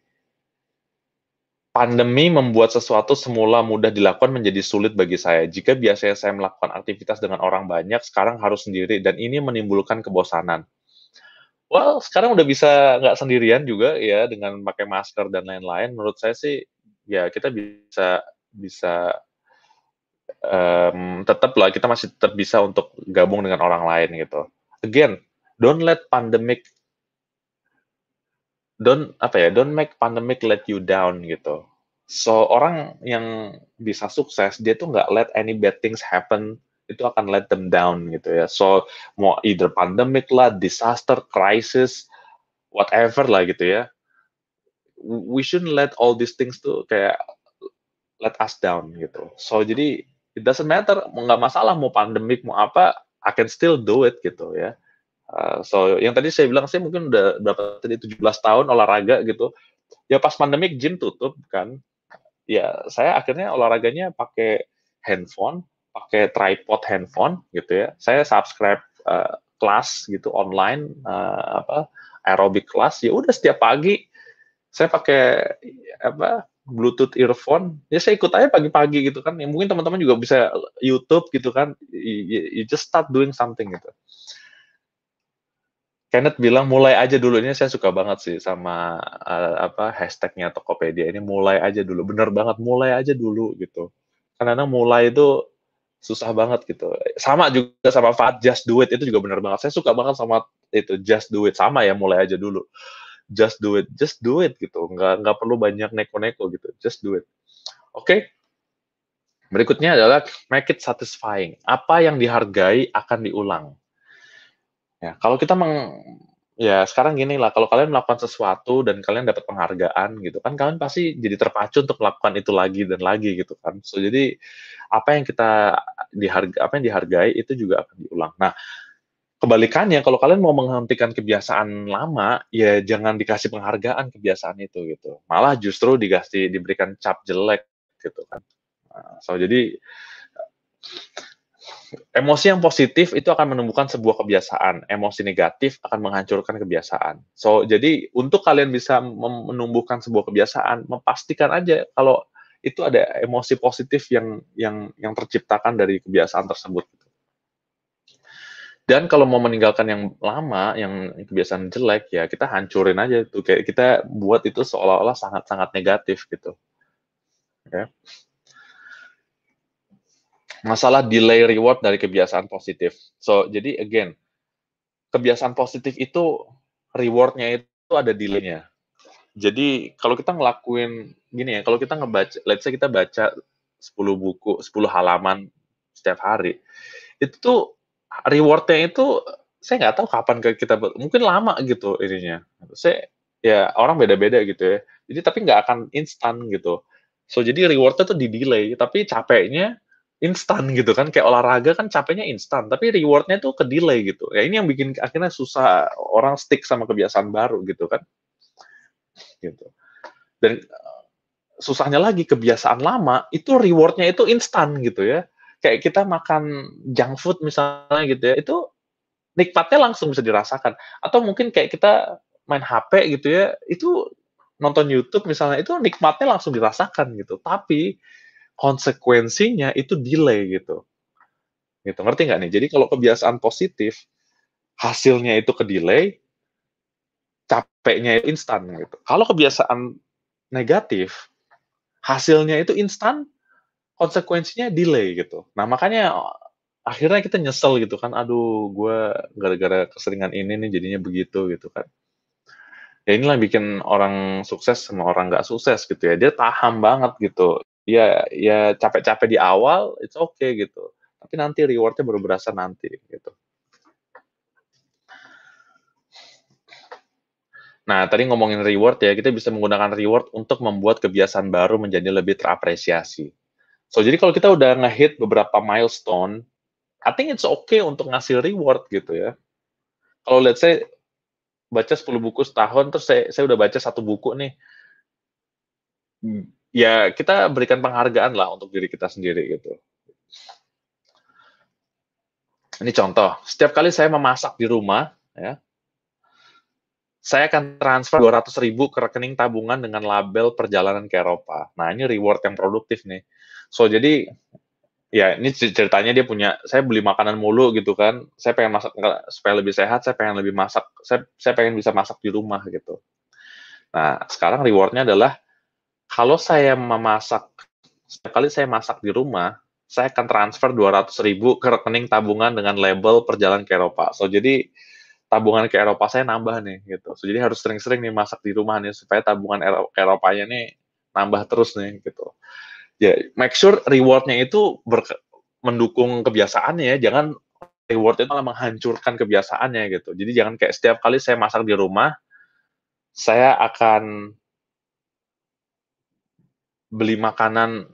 Pandemi membuat sesuatu semula mudah dilakukan menjadi sulit bagi saya. Jika biasanya saya melakukan aktivitas dengan orang banyak, sekarang harus sendiri dan ini menimbulkan kebosanan. Well, sekarang udah bisa nggak sendirian juga ya dengan pakai masker dan lain-lain. Menurut saya sih ya kita bisa bisa um, tetap lah kita masih tetap bisa untuk gabung dengan orang lain gitu. Again, don't let pandemic don't apa ya, don't make pandemic let you down gitu. So orang yang bisa sukses dia tuh nggak let any bad things happen itu akan let them down gitu ya. So mau either pandemic lah, disaster, crisis, whatever lah gitu ya. We shouldn't let all these things tuh kayak let us down gitu. So jadi it doesn't matter nggak masalah mau pandemik mau apa I can still do it gitu ya uh, so yang tadi saya bilang sih mungkin udah berapa tadi 17 tahun olahraga gitu ya pas pandemik gym tutup kan ya saya akhirnya olahraganya pakai handphone pakai tripod handphone gitu ya saya subscribe uh, kelas gitu online uh, apa aerobik kelas ya udah setiap pagi saya pakai apa Bluetooth earphone, ya saya ikut aja pagi-pagi gitu kan. Ya mungkin teman-teman juga bisa YouTube gitu kan. You, you just start doing something gitu. Kenneth bilang mulai aja dulu ini saya suka banget sih sama uh, apa hashtagnya Tokopedia ini mulai aja dulu bener banget mulai aja dulu gitu karena kadang mulai itu susah banget gitu sama juga sama Fat Just Do It itu juga bener banget saya suka banget sama itu Just Do It sama ya mulai aja dulu just do it just do it gitu nggak nggak perlu banyak neko-neko gitu just do it oke okay? berikutnya adalah make it satisfying apa yang dihargai akan diulang ya kalau kita meng ya sekarang gini lah kalau kalian melakukan sesuatu dan kalian dapat penghargaan gitu kan kalian pasti jadi terpacu untuk melakukan itu lagi dan lagi gitu kan so jadi apa yang kita dihargai apa yang dihargai itu juga akan diulang nah kebalikannya kalau kalian mau menghentikan kebiasaan lama ya jangan dikasih penghargaan kebiasaan itu gitu malah justru dikasih diberikan cap jelek gitu kan nah, so jadi emosi yang positif itu akan menumbuhkan sebuah kebiasaan emosi negatif akan menghancurkan kebiasaan so jadi untuk kalian bisa menumbuhkan sebuah kebiasaan memastikan aja kalau itu ada emosi positif yang yang yang terciptakan dari kebiasaan tersebut dan kalau mau meninggalkan yang lama, yang kebiasaan jelek, ya kita hancurin aja tuh. Kayak kita buat itu seolah-olah sangat-sangat negatif gitu. Okay. Ya. Masalah delay reward dari kebiasaan positif. So, jadi again, kebiasaan positif itu rewardnya itu ada delaynya. Jadi kalau kita ngelakuin gini ya, kalau kita ngebaca, let's say kita baca 10 buku, 10 halaman setiap hari, itu tuh rewardnya itu saya nggak tahu kapan kita mungkin lama gitu ininya saya ya orang beda-beda gitu ya jadi tapi nggak akan instan gitu so jadi rewardnya tuh di delay tapi capeknya instan gitu kan kayak olahraga kan capeknya instan tapi rewardnya tuh ke delay gitu ya ini yang bikin akhirnya susah orang stick sama kebiasaan baru gitu kan gitu dan eh, susahnya lagi kebiasaan lama itu rewardnya itu instan gitu ya kayak kita makan junk food misalnya gitu ya itu nikmatnya langsung bisa dirasakan atau mungkin kayak kita main HP gitu ya itu nonton YouTube misalnya itu nikmatnya langsung dirasakan gitu tapi konsekuensinya itu delay gitu gitu ngerti nggak nih jadi kalau kebiasaan positif hasilnya itu ke delay capeknya itu instan gitu kalau kebiasaan negatif hasilnya itu instan konsekuensinya delay gitu. Nah makanya akhirnya kita nyesel gitu kan, aduh gue gara-gara keseringan ini nih jadinya begitu gitu kan. Ya inilah bikin orang sukses sama orang gak sukses gitu ya, dia paham banget gitu. Ya ya capek-capek di awal, it's okay gitu. Tapi nanti rewardnya baru berasa nanti gitu. Nah, tadi ngomongin reward ya, kita bisa menggunakan reward untuk membuat kebiasaan baru menjadi lebih terapresiasi. So jadi kalau kita udah ngehit beberapa milestone, I think it's okay untuk ngasih reward gitu ya. Kalau let's say baca 10 buku setahun terus saya, saya udah baca satu buku nih. Ya, kita berikan penghargaan lah untuk diri kita sendiri gitu. Ini contoh, setiap kali saya memasak di rumah ya, saya akan transfer 200 ribu ke rekening tabungan dengan label perjalanan ke Eropa. Nah, ini reward yang produktif nih. So jadi ya ini ceritanya dia punya saya beli makanan mulu gitu kan saya pengen masak supaya lebih sehat saya pengen lebih masak saya saya pengen bisa masak di rumah gitu nah sekarang rewardnya adalah kalau saya memasak setiap kali saya masak di rumah saya akan transfer 200 ribu ke rekening tabungan dengan label perjalanan ke Eropa so jadi tabungan ke Eropa saya nambah nih gitu so jadi harus sering-sering nih masak di rumah nih supaya tabungan Eropa Eropanya nih nambah terus nih gitu ya make sure rewardnya itu ber, mendukung kebiasaannya ya, jangan reward itu malah menghancurkan kebiasaannya gitu jadi jangan kayak setiap kali saya masak di rumah saya akan beli makanan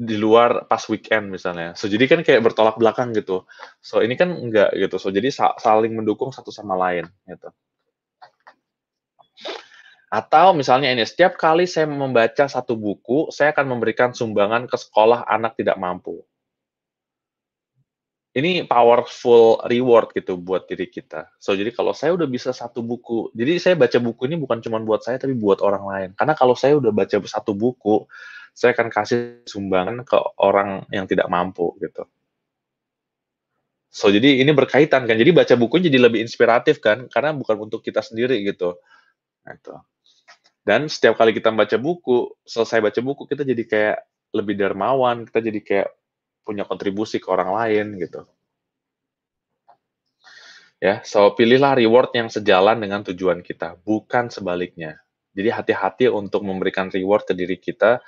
di luar pas weekend misalnya. So jadi kan kayak bertolak belakang gitu. So ini kan enggak gitu. So jadi saling mendukung satu sama lain gitu. Atau misalnya ini, setiap kali saya membaca satu buku, saya akan memberikan sumbangan ke sekolah anak tidak mampu. Ini powerful reward gitu buat diri kita. So, jadi kalau saya udah bisa satu buku, jadi saya baca buku ini bukan cuma buat saya, tapi buat orang lain. Karena kalau saya udah baca satu buku, saya akan kasih sumbangan ke orang yang tidak mampu gitu. So, jadi ini berkaitan kan. Jadi baca buku jadi lebih inspiratif kan, karena bukan untuk kita sendiri gitu. Nah, itu. Dan setiap kali kita baca buku, selesai baca buku kita jadi kayak lebih dermawan, kita jadi kayak punya kontribusi ke orang lain gitu. Ya, so pilihlah reward yang sejalan dengan tujuan kita, bukan sebaliknya. Jadi hati-hati untuk memberikan reward ke diri kita.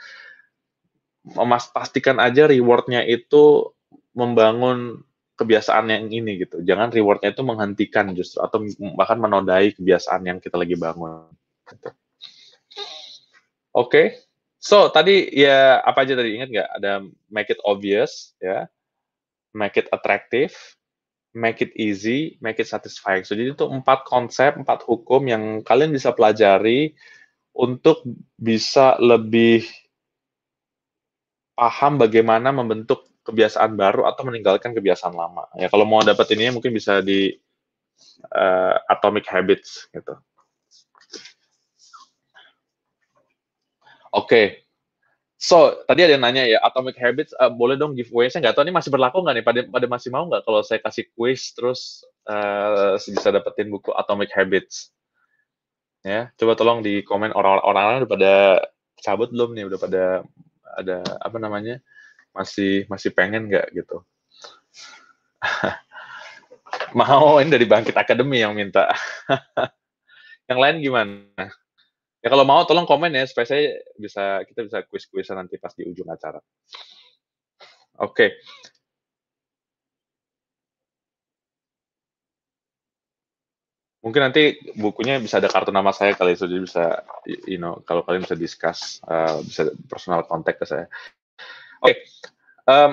Mas, pastikan aja rewardnya itu membangun kebiasaan yang ini gitu. Jangan rewardnya itu menghentikan justru atau bahkan menodai kebiasaan yang kita lagi bangun. Gitu. Oke. Okay. So, tadi ya apa aja tadi ingat nggak? Ada make it obvious, ya. Make it attractive, make it easy, make it satisfying. So, jadi itu empat konsep, empat hukum yang kalian bisa pelajari untuk bisa lebih paham bagaimana membentuk kebiasaan baru atau meninggalkan kebiasaan lama. Ya, kalau mau dapat ini mungkin bisa di uh, Atomic Habits gitu. okay. so tadi ada yang nanya ya Atomic Habits uh, boleh dong giveaway saya nggak tahu ini masih berlaku nggak nih pada pada masih mau nggak kalau saya kasih quiz terus uh, bisa dapetin buku Atomic Habits ya coba tolong di komen orang-orang udah pada cabut belum nih udah pada ada apa namanya masih masih pengen nggak gitu mau ini dari Bangkit Akademi yang minta yang lain gimana Ya kalau mau tolong komen ya supaya saya bisa kita bisa kuis-kuisan nanti pas di ujung acara. Oke. Okay. Mungkin nanti bukunya bisa ada kartu nama saya kali itu ya, jadi bisa you know kalau kalian bisa discuss uh, bisa personal contact ke saya. Oke. Okay. Um,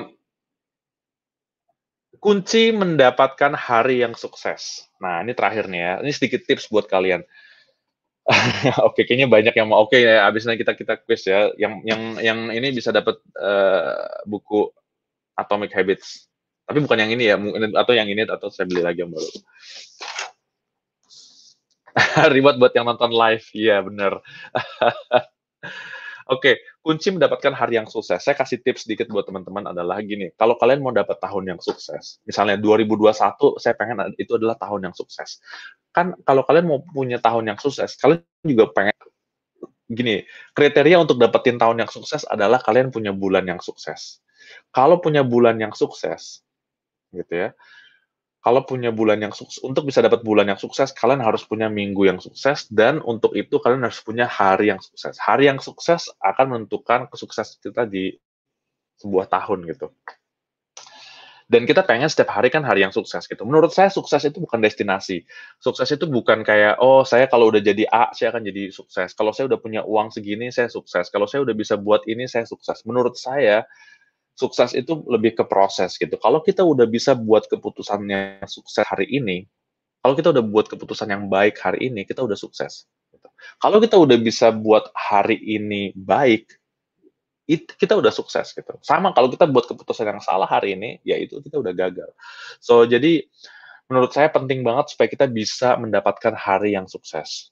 kunci mendapatkan hari yang sukses. Nah, ini terakhir nih ya. Ini sedikit tips buat kalian. Oke, kayaknya banyak yang mau. Oke, ya, abis kita kita quiz ya. Yang yang yang ini bisa dapat uh, eh, buku Atomic Habits. Tapi bukan yang ini ya, atau yang ini atau saya beli lagi yang baru. Ribet buat yang nonton live, iya bener. Oke, kunci mendapatkan hari yang sukses. Saya kasih tips sedikit buat teman-teman adalah gini, kalau kalian mau dapat tahun yang sukses, misalnya 2021 saya pengen itu adalah tahun yang sukses. Kan kalau kalian mau punya tahun yang sukses, kalian juga pengen gini, kriteria untuk dapetin tahun yang sukses adalah kalian punya bulan yang sukses. Kalau punya bulan yang sukses, gitu ya, kalau punya bulan yang sukses, untuk bisa dapat bulan yang sukses, kalian harus punya minggu yang sukses, dan untuk itu kalian harus punya hari yang sukses. Hari yang sukses akan menentukan kesuksesan kita di sebuah tahun gitu. Dan kita pengen setiap hari kan hari yang sukses gitu. Menurut saya sukses itu bukan destinasi. Sukses itu bukan kayak, oh saya kalau udah jadi A, saya akan jadi sukses. Kalau saya udah punya uang segini, saya sukses. Kalau saya udah bisa buat ini, saya sukses. Menurut saya, sukses itu lebih ke proses gitu. Kalau kita udah bisa buat keputusannya sukses hari ini, kalau kita udah buat keputusan yang baik hari ini, kita udah sukses. Gitu. Kalau kita udah bisa buat hari ini baik, it, kita udah sukses gitu. Sama kalau kita buat keputusan yang salah hari ini, ya itu kita udah gagal. So jadi menurut saya penting banget supaya kita bisa mendapatkan hari yang sukses.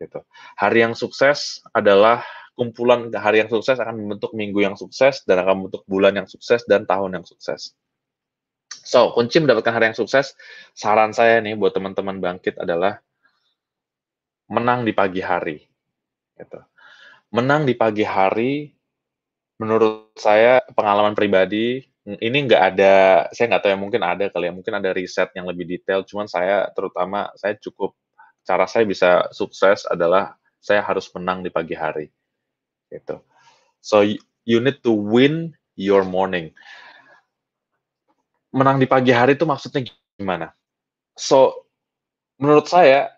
Gitu. Hari yang sukses adalah kumpulan hari yang sukses akan membentuk minggu yang sukses dan akan membentuk bulan yang sukses dan tahun yang sukses. So, kunci mendapatkan hari yang sukses, saran saya nih buat teman-teman bangkit adalah menang di pagi hari. Gitu. Menang di pagi hari, menurut saya pengalaman pribadi, ini nggak ada, saya nggak tahu ya mungkin ada kali ya, mungkin ada riset yang lebih detail, cuman saya terutama, saya cukup, cara saya bisa sukses adalah saya harus menang di pagi hari gitu. So you need to win your morning. Menang di pagi hari itu maksudnya gimana? So menurut saya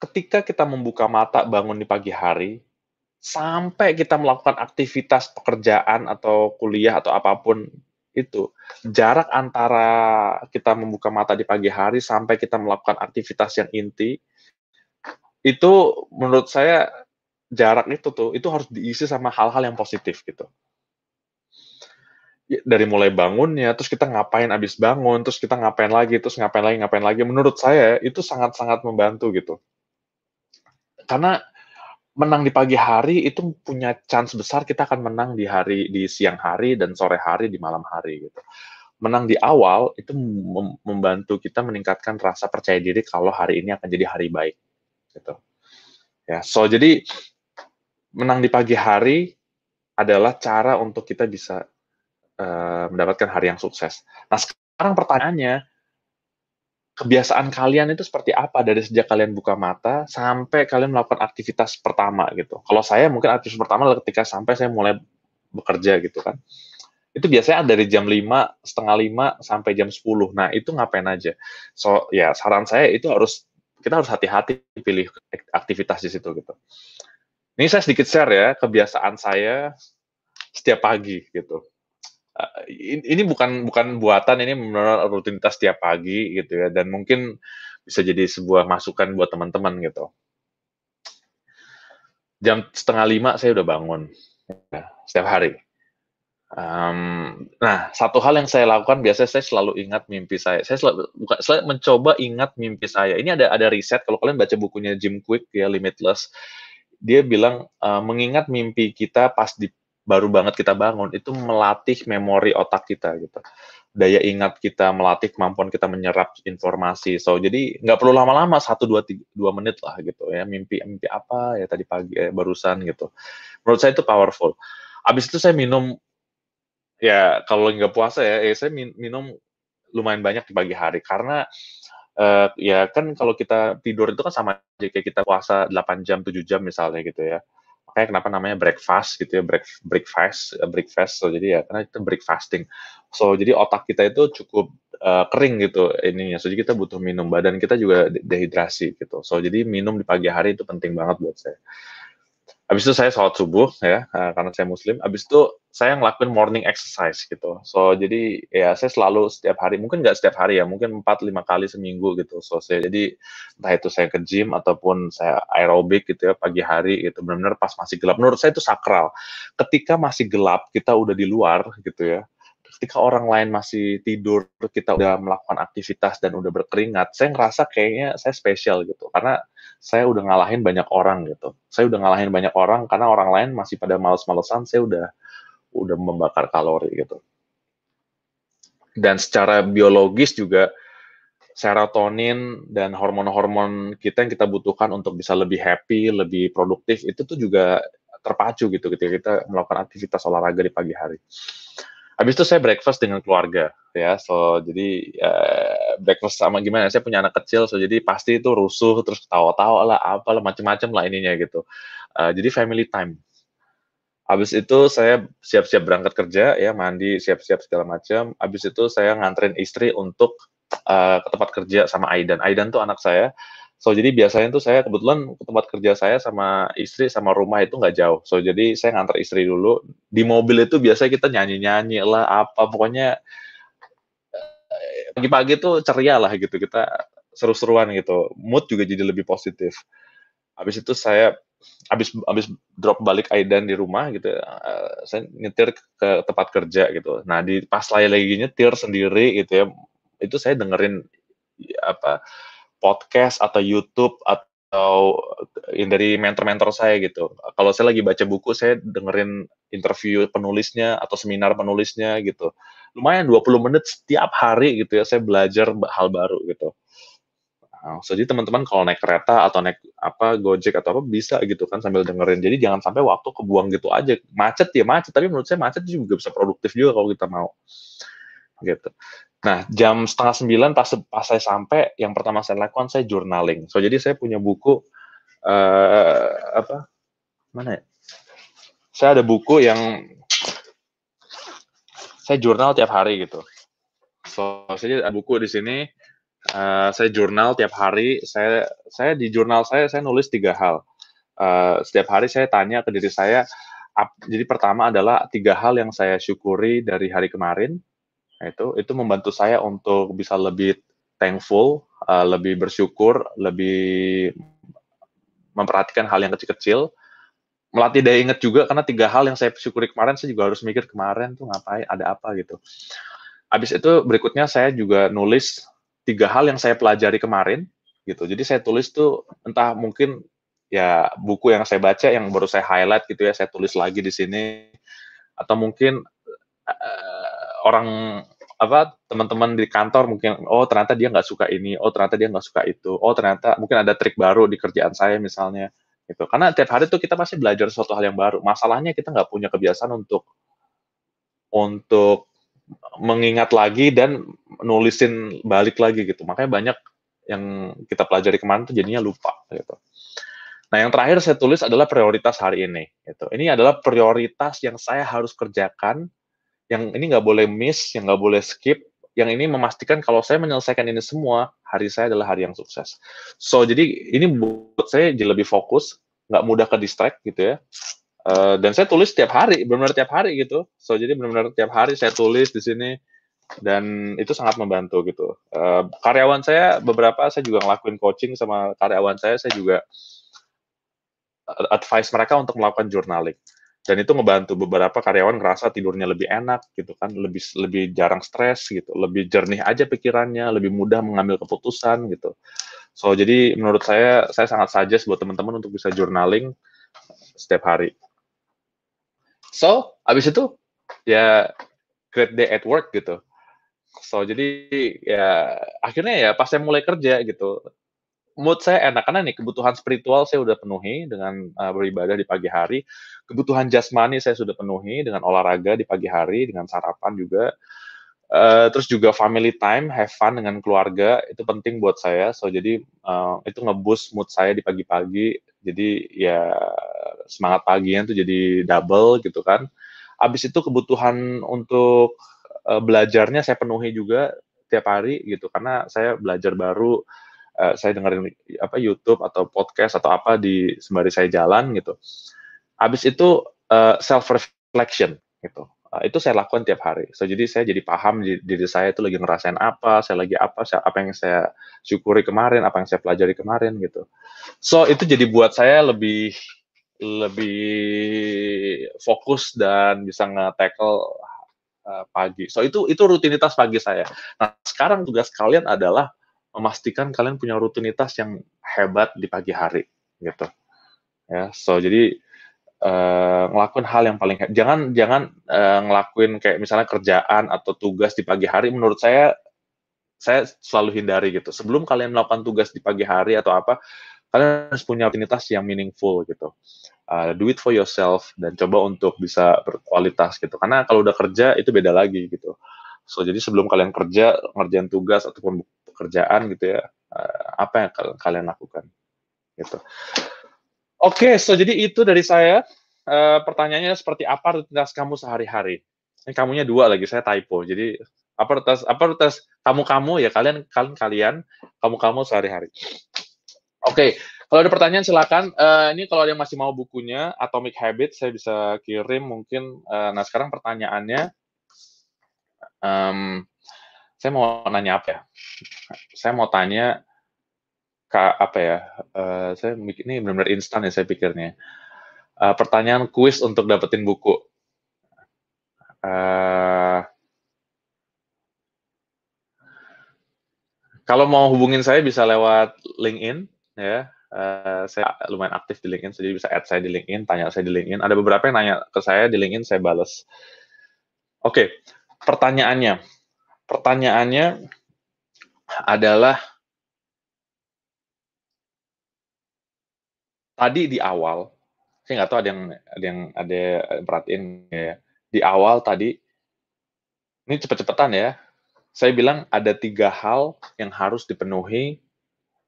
ketika kita membuka mata bangun di pagi hari sampai kita melakukan aktivitas pekerjaan atau kuliah atau apapun itu jarak antara kita membuka mata di pagi hari sampai kita melakukan aktivitas yang inti itu menurut saya jarak itu tuh itu harus diisi sama hal-hal yang positif gitu ya, dari mulai bangunnya, terus kita ngapain abis bangun, terus kita ngapain lagi, terus ngapain lagi, ngapain lagi. Menurut saya itu sangat-sangat membantu gitu. Karena menang di pagi hari itu punya chance besar kita akan menang di hari di siang hari dan sore hari di malam hari gitu. Menang di awal itu membantu kita meningkatkan rasa percaya diri kalau hari ini akan jadi hari baik gitu. Ya, so jadi menang di pagi hari adalah cara untuk kita bisa uh, mendapatkan hari yang sukses. Nah, sekarang pertanyaannya, kebiasaan kalian itu seperti apa dari sejak kalian buka mata sampai kalian melakukan aktivitas pertama gitu. Kalau saya mungkin aktivitas pertama adalah ketika sampai saya mulai bekerja gitu kan. Itu biasanya dari jam 5, setengah 5 sampai jam 10. Nah, itu ngapain aja. So, ya saran saya itu harus kita harus hati-hati pilih aktivitas di situ gitu. Ini saya sedikit share ya kebiasaan saya setiap pagi gitu. Uh, ini bukan bukan buatan, ini menurut rutinitas setiap pagi gitu ya. Dan mungkin bisa jadi sebuah masukan buat teman-teman gitu. Jam setengah lima saya udah bangun ya, setiap hari. Um, nah, satu hal yang saya lakukan biasanya saya selalu ingat mimpi saya. Saya selalu, buka, selalu mencoba ingat mimpi saya. Ini ada ada riset kalau kalian baca bukunya Jim Quick ya Limitless dia bilang uh, mengingat mimpi kita pas di baru banget kita bangun itu melatih memori otak kita gitu daya ingat kita melatih kemampuan kita menyerap informasi so jadi nggak perlu lama-lama satu dua dua menit lah gitu ya mimpi mimpi apa ya tadi pagi ya, barusan gitu menurut saya itu powerful abis itu saya minum ya kalau nggak puasa ya, ya saya minum lumayan banyak di pagi hari karena uh, ya kan kalau kita tidur itu kan sama aja kayak kita puasa 8 jam 7 jam misalnya gitu ya makanya kenapa namanya breakfast gitu ya break breakfast eh, breakfast so jadi ya karena itu breakfasting so jadi otak kita itu cukup uh, kering gitu ininya so jadi kita butuh minum badan kita juga dehidrasi gitu so jadi minum di pagi hari itu penting banget buat saya Habis itu saya sholat subuh ya, eh, karena saya muslim. Habis itu saya ngelakuin morning exercise gitu. So jadi ya saya selalu setiap hari, mungkin nggak setiap hari ya, mungkin empat lima kali seminggu gitu. So saya jadi entah itu saya ke gym ataupun saya aerobik gitu ya pagi hari gitu. Benar-benar pas masih gelap. Menurut saya itu sakral. Ketika masih gelap, kita udah di luar gitu ya ketika orang lain masih tidur kita udah melakukan aktivitas dan udah berkeringat saya ngerasa kayaknya saya spesial gitu karena saya udah ngalahin banyak orang gitu. Saya udah ngalahin banyak orang karena orang lain masih pada males-malesan, saya udah udah membakar kalori gitu. Dan secara biologis juga serotonin dan hormon-hormon kita yang kita butuhkan untuk bisa lebih happy, lebih produktif itu tuh juga terpacu gitu ketika kita melakukan aktivitas olahraga di pagi hari. Habis itu saya breakfast dengan keluarga ya, so jadi eh, breakfast sama gimana saya punya anak kecil so jadi pasti itu rusuh terus ketawa-tawa lah apa lah macam-macam lah ininya gitu uh, jadi family time habis itu saya siap-siap berangkat kerja ya mandi siap-siap segala macam habis itu saya nganterin istri untuk uh, ke tempat kerja sama Aidan Aidan tuh anak saya So jadi biasanya tuh saya kebetulan tempat kerja saya sama istri sama rumah itu nggak jauh. So jadi saya nganter istri dulu di mobil itu biasanya kita nyanyi nyanyi lah apa pokoknya pagi-pagi tuh ceria lah gitu kita seru-seruan gitu mood juga jadi lebih positif habis itu saya habis habis drop balik Aidan di rumah gitu uh, saya nyetir ke tempat kerja gitu nah di pas saya lagi nyetir sendiri gitu ya itu saya dengerin apa podcast atau YouTube atau atau eh, dari mentor-mentor saya gitu. Kalau saya lagi baca buku, saya dengerin interview penulisnya atau seminar penulisnya gitu. Lumayan 20 menit setiap hari gitu ya, saya belajar hal baru gitu. Nah, so, jadi teman-teman kalau naik kereta atau naik apa Gojek atau apa bisa gitu kan sambil dengerin. Jadi jangan sampai waktu kebuang gitu aja. Macet ya macet, tapi menurut saya macet juga bisa produktif juga kalau kita mau gitu. Nah, jam setengah sembilan pas, pas saya sampai, yang pertama saya lakukan saya journaling. So jadi saya punya buku uh, apa mana ya? Saya ada buku yang saya jurnal tiap hari gitu. So saya ada buku di sini. Uh, saya jurnal tiap hari. Saya saya di jurnal saya saya nulis tiga hal. Uh, setiap hari saya tanya ke diri saya. jadi pertama adalah tiga hal yang saya syukuri dari hari kemarin Nah, itu itu membantu saya untuk bisa lebih thankful, uh, lebih bersyukur, lebih memperhatikan hal yang kecil-kecil. Melatih daya ingat juga karena tiga hal yang saya syukuri kemarin saya juga harus mikir kemarin tuh ngapain, ada apa gitu. Habis itu berikutnya saya juga nulis tiga hal yang saya pelajari kemarin gitu. Jadi saya tulis tuh entah mungkin ya buku yang saya baca yang baru saya highlight gitu ya saya tulis lagi di sini atau mungkin uh, orang apa teman-teman di kantor mungkin oh ternyata dia nggak suka ini oh ternyata dia nggak suka itu oh ternyata mungkin ada trik baru di kerjaan saya misalnya gitu karena tiap hari tuh kita pasti belajar sesuatu hal yang baru masalahnya kita nggak punya kebiasaan untuk untuk mengingat lagi dan nulisin balik lagi gitu makanya banyak yang kita pelajari kemarin tuh jadinya lupa gitu nah yang terakhir saya tulis adalah prioritas hari ini itu ini adalah prioritas yang saya harus kerjakan yang ini nggak boleh miss, yang nggak boleh skip, yang ini memastikan kalau saya menyelesaikan ini semua, hari saya adalah hari yang sukses. So, jadi ini buat saya jadi lebih fokus, nggak mudah ke distract gitu ya. Uh, dan saya tulis tiap hari, benar-benar tiap hari gitu. So, jadi benar-benar tiap hari saya tulis di sini, dan itu sangat membantu gitu. Uh, karyawan saya, beberapa saya juga ngelakuin coaching sama karyawan saya, saya juga advice mereka untuk melakukan journaling dan itu ngebantu beberapa karyawan ngerasa tidurnya lebih enak gitu kan lebih lebih jarang stres gitu lebih jernih aja pikirannya lebih mudah mengambil keputusan gitu so jadi menurut saya saya sangat suggest buat teman-teman untuk bisa journaling setiap hari so abis itu ya great day at work gitu so jadi ya akhirnya ya pas saya mulai kerja gitu mood saya enak karena nih kebutuhan spiritual saya sudah penuhi dengan uh, beribadah di pagi hari, kebutuhan jasmani saya sudah penuhi dengan olahraga di pagi hari, dengan sarapan juga. Uh, terus juga family time, have fun dengan keluarga itu penting buat saya. So jadi uh, itu ngebus mood saya di pagi-pagi. Jadi ya semangat paginya tuh jadi double gitu kan. Abis itu kebutuhan untuk uh, belajarnya saya penuhi juga tiap hari gitu karena saya belajar baru uh, saya dengerin apa YouTube atau podcast atau apa di sembari saya jalan gitu. Habis itu uh, eh, self reflection gitu. Uh, itu saya lakukan tiap hari. So, jadi saya jadi paham diri saya itu lagi ngerasain apa, saya lagi apa, saya, apa yang saya syukuri kemarin, apa yang saya pelajari kemarin gitu. So itu jadi buat saya lebih lebih fokus dan bisa nge-tackle uh, pagi. So itu itu rutinitas pagi saya. Nah, sekarang tugas kalian adalah memastikan kalian punya rutinitas yang hebat di pagi hari gitu ya so jadi uh, ngelakuin hal yang paling hebat. jangan jangan uh, ngelakuin kayak misalnya kerjaan atau tugas di pagi hari menurut saya saya selalu hindari gitu sebelum kalian melakukan tugas di pagi hari atau apa kalian harus punya rutinitas yang meaningful gitu uh, do it for yourself dan coba untuk bisa berkualitas gitu karena kalau udah kerja itu beda lagi gitu so jadi sebelum kalian kerja ngerjain tugas ataupun pekerjaan gitu ya eh, apa yang kalian lakukan gitu oke okay, so jadi itu dari saya E, pertanyaannya seperti apa rutinitas kamu sehari-hari ini kamunya dua lagi saya typo jadi apa rutinitas apa rutinitas kamu kamu ya kalian kalian kalian kamu kamu sehari-hari oke okay. Kalau ada pertanyaan silakan. E, ini kalau ada yang masih mau bukunya Atomic Habits saya bisa kirim mungkin. E, nah sekarang pertanyaannya, um, saya mau nanya apa ya? Saya mau tanya kak apa ya? Uh, saya ini benar-benar instan ya saya pikirnya. Uh, pertanyaan kuis untuk dapetin buku. Uh, kalau mau hubungin saya bisa lewat LinkedIn ya. Uh, saya lumayan aktif di LinkedIn, jadi bisa add saya di LinkedIn, tanya saya di LinkedIn. Ada beberapa yang nanya ke saya di LinkedIn, saya balas. Oke, okay, pertanyaannya, pertanyaannya adalah tadi di awal saya nggak tahu ada yang ada yang ada perhatiin ya di awal tadi ini cepet-cepetan ya saya bilang ada tiga hal yang harus dipenuhi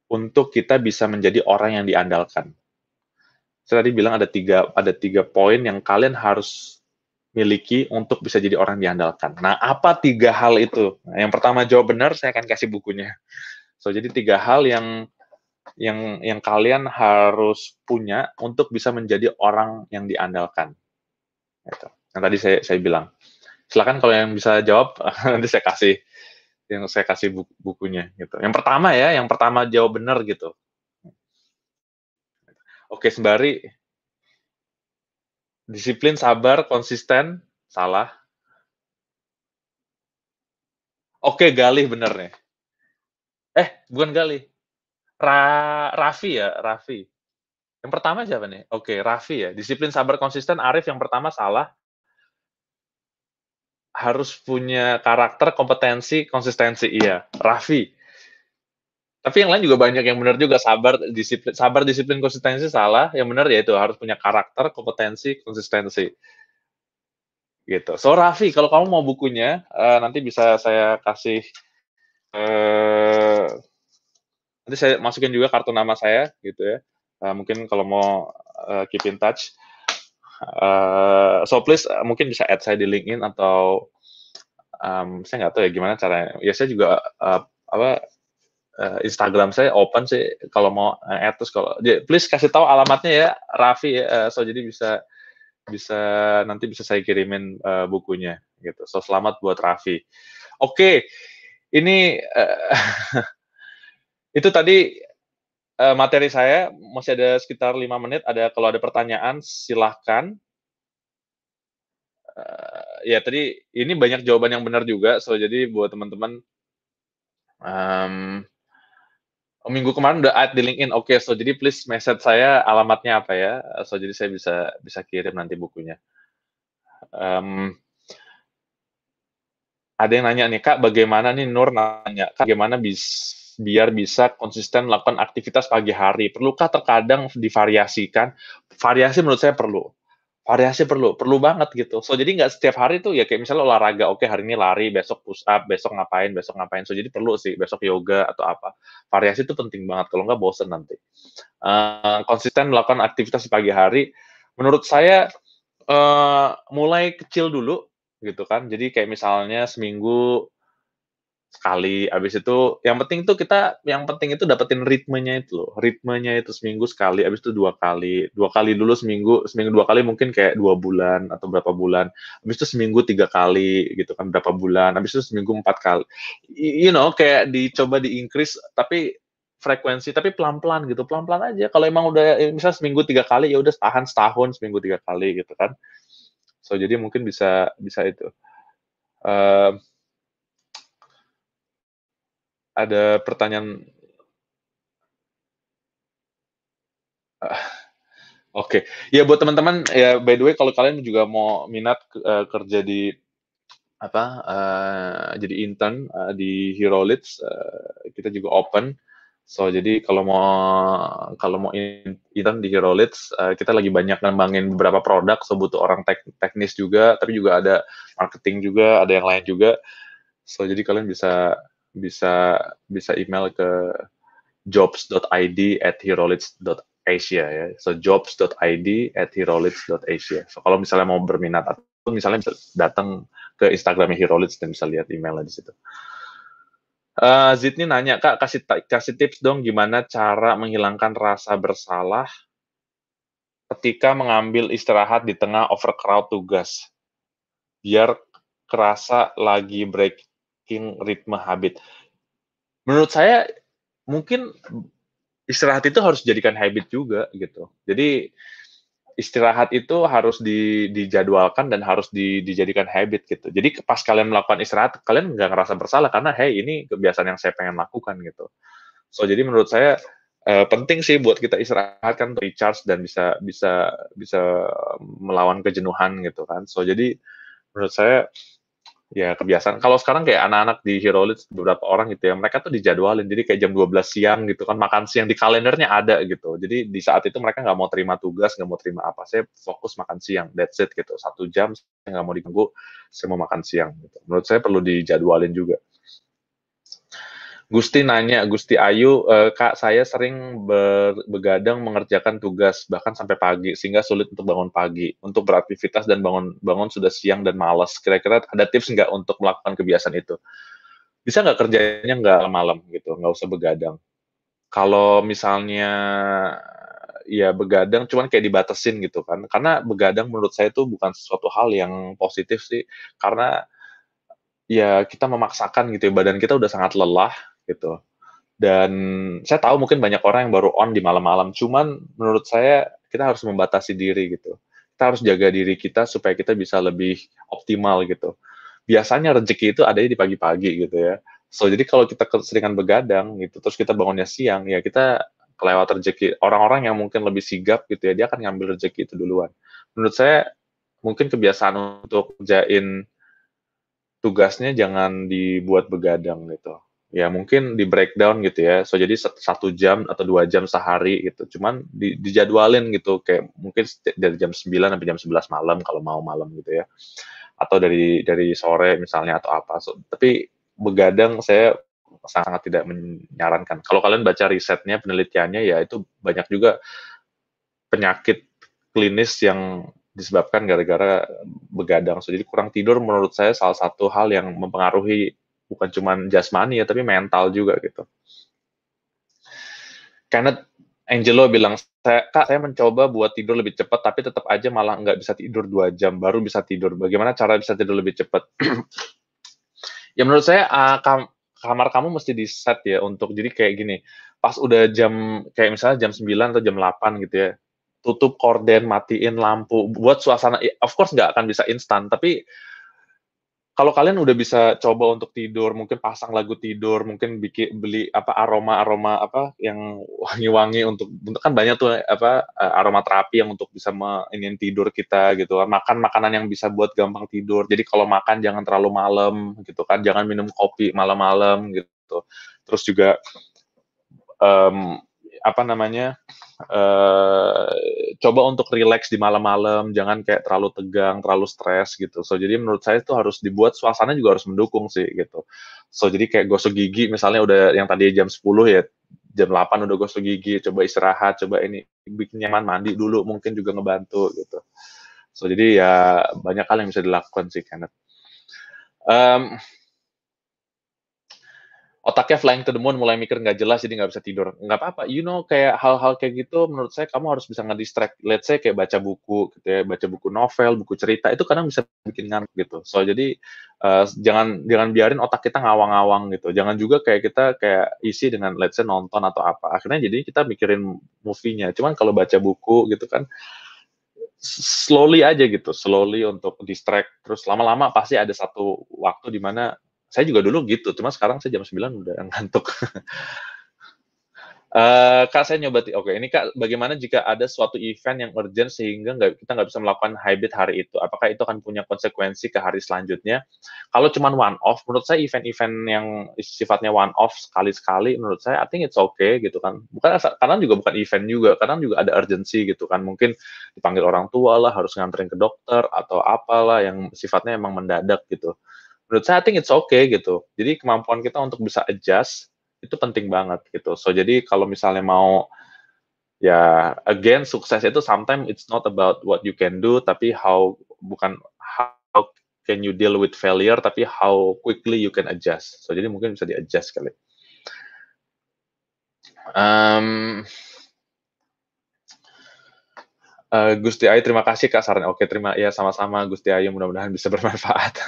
untuk kita bisa menjadi orang yang diandalkan saya tadi bilang ada tiga ada tiga poin yang kalian harus miliki untuk bisa jadi orang diandalkan. Nah, apa tiga hal itu? Nah, yang pertama jawab benar, saya akan kasih bukunya. So, jadi tiga hal yang yang yang kalian harus punya untuk bisa menjadi orang yang diandalkan. Itu Yang tadi saya saya bilang. Silakan kalau yang bisa jawab nanti saya kasih yang saya kasih bukunya gitu. Yang pertama ya, yang pertama jawab benar gitu. Oke, sembari Disiplin, sabar, konsisten, salah. Oke, Galih bener nih. Eh, bukan Galih. Ra Raffi ya, Raffi. Yang pertama siapa nih? Oke, Raffi ya. Disiplin, sabar, konsisten, Arif yang pertama salah. Harus punya karakter, kompetensi, konsistensi. Iya, Raffi tapi yang lain juga banyak yang benar juga sabar disiplin sabar disiplin konsistensi salah yang benar ya itu harus punya karakter kompetensi konsistensi gitu so Raffi kalau kamu mau bukunya uh, nanti bisa saya kasih uh, nanti saya masukin juga kartu nama saya gitu ya uh, mungkin kalau mau uh, keep in touch uh, so please uh, mungkin bisa add saya di LinkedIn atau um, saya nggak tahu ya gimana caranya ya saya juga uh, apa uh, Instagram saya open sih kalau mau uh, add terus kalau please kasih tahu alamatnya ya Raffi uh, so jadi bisa bisa nanti bisa saya kirimin uh, bukunya gitu. So selamat buat Raffi. Oke. Okay. Ini uh, itu tadi uh, materi saya masih ada sekitar lima menit ada kalau ada pertanyaan silahkan uh, ya tadi ini banyak jawaban yang benar juga so jadi buat teman-teman um, minggu kemarin udah add di LinkedIn. Oke, okay, so jadi please message saya alamatnya apa ya. So jadi saya bisa bisa kirim nanti bukunya. Um, ada yang nanya nih, Kak, bagaimana nih Nur nanya, Kak, bagaimana bis, biar bisa konsisten melakukan aktivitas pagi hari? Perlukah terkadang divariasikan? Variasi menurut saya perlu variasi perlu perlu banget gitu so jadi nggak setiap hari tuh ya kayak misalnya olahraga oke okay, hari ini lari besok push up besok ngapain besok ngapain so jadi perlu sih besok yoga atau apa variasi itu penting banget kalau nggak bosen nanti uh, konsisten melakukan aktivitas di pagi hari menurut saya uh, mulai kecil dulu gitu kan jadi kayak misalnya seminggu sekali habis itu yang penting tuh kita yang penting itu dapetin ritmenya itu loh ritmenya itu seminggu sekali habis itu dua kali dua kali dulu seminggu seminggu dua kali mungkin kayak dua bulan atau berapa bulan habis itu seminggu tiga kali gitu kan berapa bulan habis itu seminggu empat kali you know kayak dicoba di increase tapi frekuensi tapi pelan-pelan gitu pelan-pelan aja kalau emang udah eh, misalnya seminggu tiga kali ya udah tahan setahun seminggu tiga kali gitu kan so jadi mungkin bisa bisa itu uh, ada pertanyaan. Uh, Oke, okay. ya buat teman-teman ya by the way kalau kalian juga mau minat uh, kerja di apa uh, jadi intern uh, di Leads uh, kita juga open so jadi kalau mau kalau mau intern di Leads uh, kita lagi banyak ngembangin beberapa produk so butuh orang tek teknis juga tapi juga ada marketing juga ada yang lain juga so jadi kalian bisa bisa bisa email ke jobs.id at herolits.asia ya. So jobs.id at herolits.asia. So kalau misalnya mau berminat atau misalnya bisa datang ke Instagramnya Herolits dan bisa lihat emailnya di situ. Uh, eh, Zidni nanya kak kasih kasih tips dong gimana cara menghilangkan rasa bersalah ketika mengambil istirahat di tengah overcrowd tugas biar kerasa lagi break tracking ritme habit. Menurut saya mungkin istirahat itu harus dijadikan habit juga gitu. Jadi istirahat itu harus di, dijadwalkan dan harus di, dijadikan habit gitu. Jadi pas kalian melakukan istirahat, kalian nggak ngerasa bersalah karena hey ini kebiasaan yang saya pengen lakukan gitu. So jadi menurut saya Uh, penting sih buat kita istirahatkan kan recharge dan bisa bisa bisa melawan kejenuhan gitu kan. So jadi menurut saya ya kebiasaan. Kalau sekarang kayak anak-anak di Hero League, beberapa orang gitu ya, mereka tuh dijadwalin. Jadi kayak jam 12 siang gitu kan makan siang di kalendernya ada gitu. Jadi di saat itu mereka nggak mau terima tugas, nggak mau terima apa, saya fokus makan siang. That's it gitu. Satu jam saya nggak mau diganggu, saya mau makan siang. Gitu. Menurut saya perlu dijadwalin juga. Gusti nanya, Gusti Ayu, e, Kak, saya sering ber, begadang mengerjakan tugas bahkan sampai pagi sehingga sulit untuk bangun pagi, untuk beraktivitas dan bangun bangun sudah siang dan malas. Kira-kira ada tips nggak untuk melakukan kebiasaan itu? Bisa nggak kerjanya nggak malam gitu, nggak usah begadang. Kalau misalnya ya begadang cuman kayak dibatasin gitu kan karena begadang menurut saya itu bukan sesuatu hal yang positif sih karena ya kita memaksakan gitu ya badan kita udah sangat lelah gitu. Dan saya tahu mungkin banyak orang yang baru on di malam-malam, cuman menurut saya kita harus membatasi diri gitu. Kita harus jaga diri kita supaya kita bisa lebih optimal gitu. Biasanya rezeki itu ada di pagi-pagi gitu ya. So jadi kalau kita seringan begadang gitu, terus kita bangunnya siang, ya kita kelewat rezeki. Orang-orang yang mungkin lebih sigap gitu ya, dia akan ngambil rezeki itu duluan. Menurut saya mungkin kebiasaan untuk kerjain tugasnya jangan dibuat begadang gitu ya mungkin di breakdown gitu ya so jadi satu jam atau dua jam sehari gitu cuman di, dijadwalin gitu kayak mungkin dari jam 9 sampai jam 11 malam kalau mau malam gitu ya atau dari dari sore misalnya atau apa so, tapi begadang saya sangat tidak menyarankan kalau kalian baca risetnya penelitiannya ya itu banyak juga penyakit klinis yang disebabkan gara-gara begadang so, jadi kurang tidur menurut saya salah satu hal yang mempengaruhi bukan cuma jasmani ya tapi mental juga gitu Karena Angelo bilang saya kak saya mencoba buat tidur lebih cepat tapi tetap aja malah nggak bisa tidur dua jam baru bisa tidur bagaimana cara bisa tidur lebih cepat ya menurut saya uh, kam kamar kamu mesti di set ya untuk jadi kayak gini pas udah jam kayak misalnya jam 9 atau jam 8 gitu ya tutup korden matiin lampu buat suasana ya, of course nggak akan bisa instan tapi kalau kalian udah bisa coba untuk tidur, mungkin pasang lagu tidur, mungkin bikin beli apa aroma-aroma apa yang wangi-wangi untuk kan banyak tuh apa eh, aroma terapi yang untuk bisa ingin tidur kita gitu Makan makanan yang bisa buat gampang tidur. Jadi kalau makan jangan terlalu malam gitu kan, jangan minum kopi malam-malam gitu. Terus juga um, apa namanya uh, coba untuk rileks di malam-malam jangan kayak terlalu tegang terlalu stres gitu so jadi menurut saya itu harus dibuat suasana juga harus mendukung sih gitu so jadi kayak gosok gigi misalnya udah yang tadi jam 10 ya jam 8 udah gosok gigi coba istirahat coba ini bikin nyaman mandi dulu mungkin juga ngebantu gitu so jadi ya banyak hal yang bisa dilakukan sih Kenneth um, otaknya flying to the moon mulai mikir nggak jelas jadi nggak bisa tidur nggak apa-apa you know kayak hal-hal kayak gitu menurut saya kamu harus bisa ngedistract let's say kayak baca buku gitu ya baca buku novel buku cerita itu kadang bisa bikin ngantuk gitu so jadi uh, jangan jangan biarin otak kita ngawang-ngawang gitu jangan juga kayak kita kayak isi dengan let's say nonton atau apa akhirnya jadi kita mikirin movie-nya cuman kalau baca buku gitu kan slowly aja gitu slowly untuk distract terus lama-lama pasti ada satu waktu di mana saya juga dulu gitu, cuma sekarang saya jam 9 udah ngantuk. Uh, kak saya nyoba, oke okay, ini kak bagaimana jika ada suatu event yang urgent sehingga gak, kita nggak bisa melakukan hybrid hari itu, apakah itu akan punya konsekuensi ke hari selanjutnya? Kalau cuma one off, menurut saya event-event yang sifatnya one off sekali-sekali, menurut saya I think it's okay gitu kan, bukan karena juga bukan event juga, karena juga ada urgency gitu kan, mungkin dipanggil orang tua lah, harus nganterin ke dokter atau apalah yang sifatnya emang mendadak gitu menurut saya I think it's okay gitu jadi kemampuan kita untuk bisa adjust itu penting banget gitu so jadi kalau misalnya mau ya again sukses itu sometimes it's not about what you can do tapi how bukan how can you deal with failure tapi how quickly you can adjust so jadi mungkin bisa di adjust kali um, uh, Gusti Ayu terima kasih Kak Saran oke terima ya sama-sama Gusti Ayu mudah-mudahan bisa bermanfaat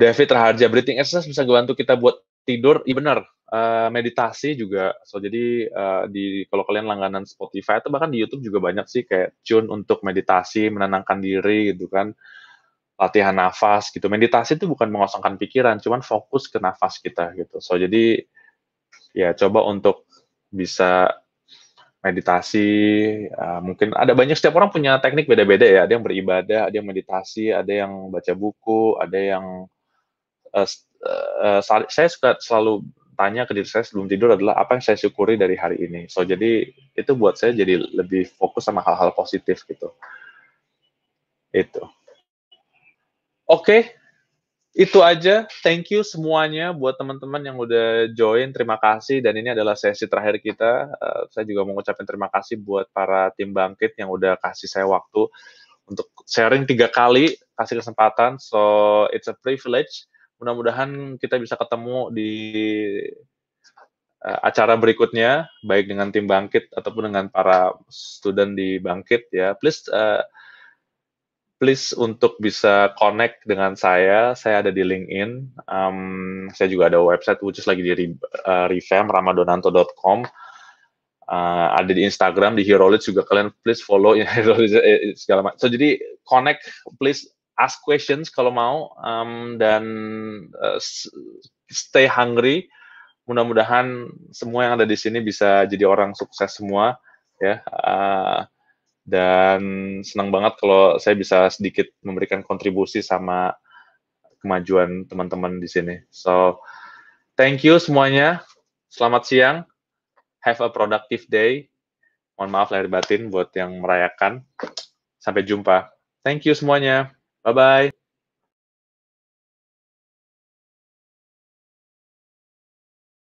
David Raharja breathing exercise bisa bantu kita buat tidur, iya benar. Uh, meditasi juga. So jadi uh, di kalau kalian langganan Spotify atau bahkan di YouTube juga banyak sih kayak tune untuk meditasi, menenangkan diri gitu kan. Latihan nafas gitu. Meditasi itu bukan mengosongkan pikiran, cuman fokus ke nafas kita gitu. So jadi ya coba untuk bisa meditasi uh, mungkin ada banyak setiap orang punya teknik beda-beda ya ada yang beribadah ada yang meditasi ada yang baca buku ada yang uh, uh, saya suka selalu tanya ke diri saya sebelum tidur adalah apa yang saya syukuri dari hari ini. So jadi itu buat saya jadi lebih fokus sama hal-hal positif gitu. Itu. Oke, okay. itu aja. Thank you semuanya buat teman-teman yang udah join. Terima kasih dan ini adalah sesi terakhir kita. Uh, saya juga mengucapkan terima kasih buat para tim bangkit yang udah kasih saya waktu untuk sharing tiga kali, kasih kesempatan. So it's a privilege mudah-mudahan kita bisa ketemu di uh, acara berikutnya baik dengan tim Bangkit ataupun dengan para student di Bangkit ya. Please uh, please untuk bisa connect dengan saya. Saya ada di LinkedIn. Um, saya juga ada website which is lagi di uh, revamp ramadonanto.com. Uh, ada di Instagram di Herolid juga kalian please follow ya segala macam. So jadi connect please ask questions kalau mau um, dan uh, stay hungry. Mudah-mudahan semua yang ada di sini bisa jadi orang sukses semua ya. Uh, dan senang banget kalau saya bisa sedikit memberikan kontribusi sama kemajuan teman-teman di sini. So, thank you semuanya. Selamat siang. Have a productive day. Mohon maaf lahir batin buat yang merayakan. Sampai jumpa. Thank you semuanya. Bye bye.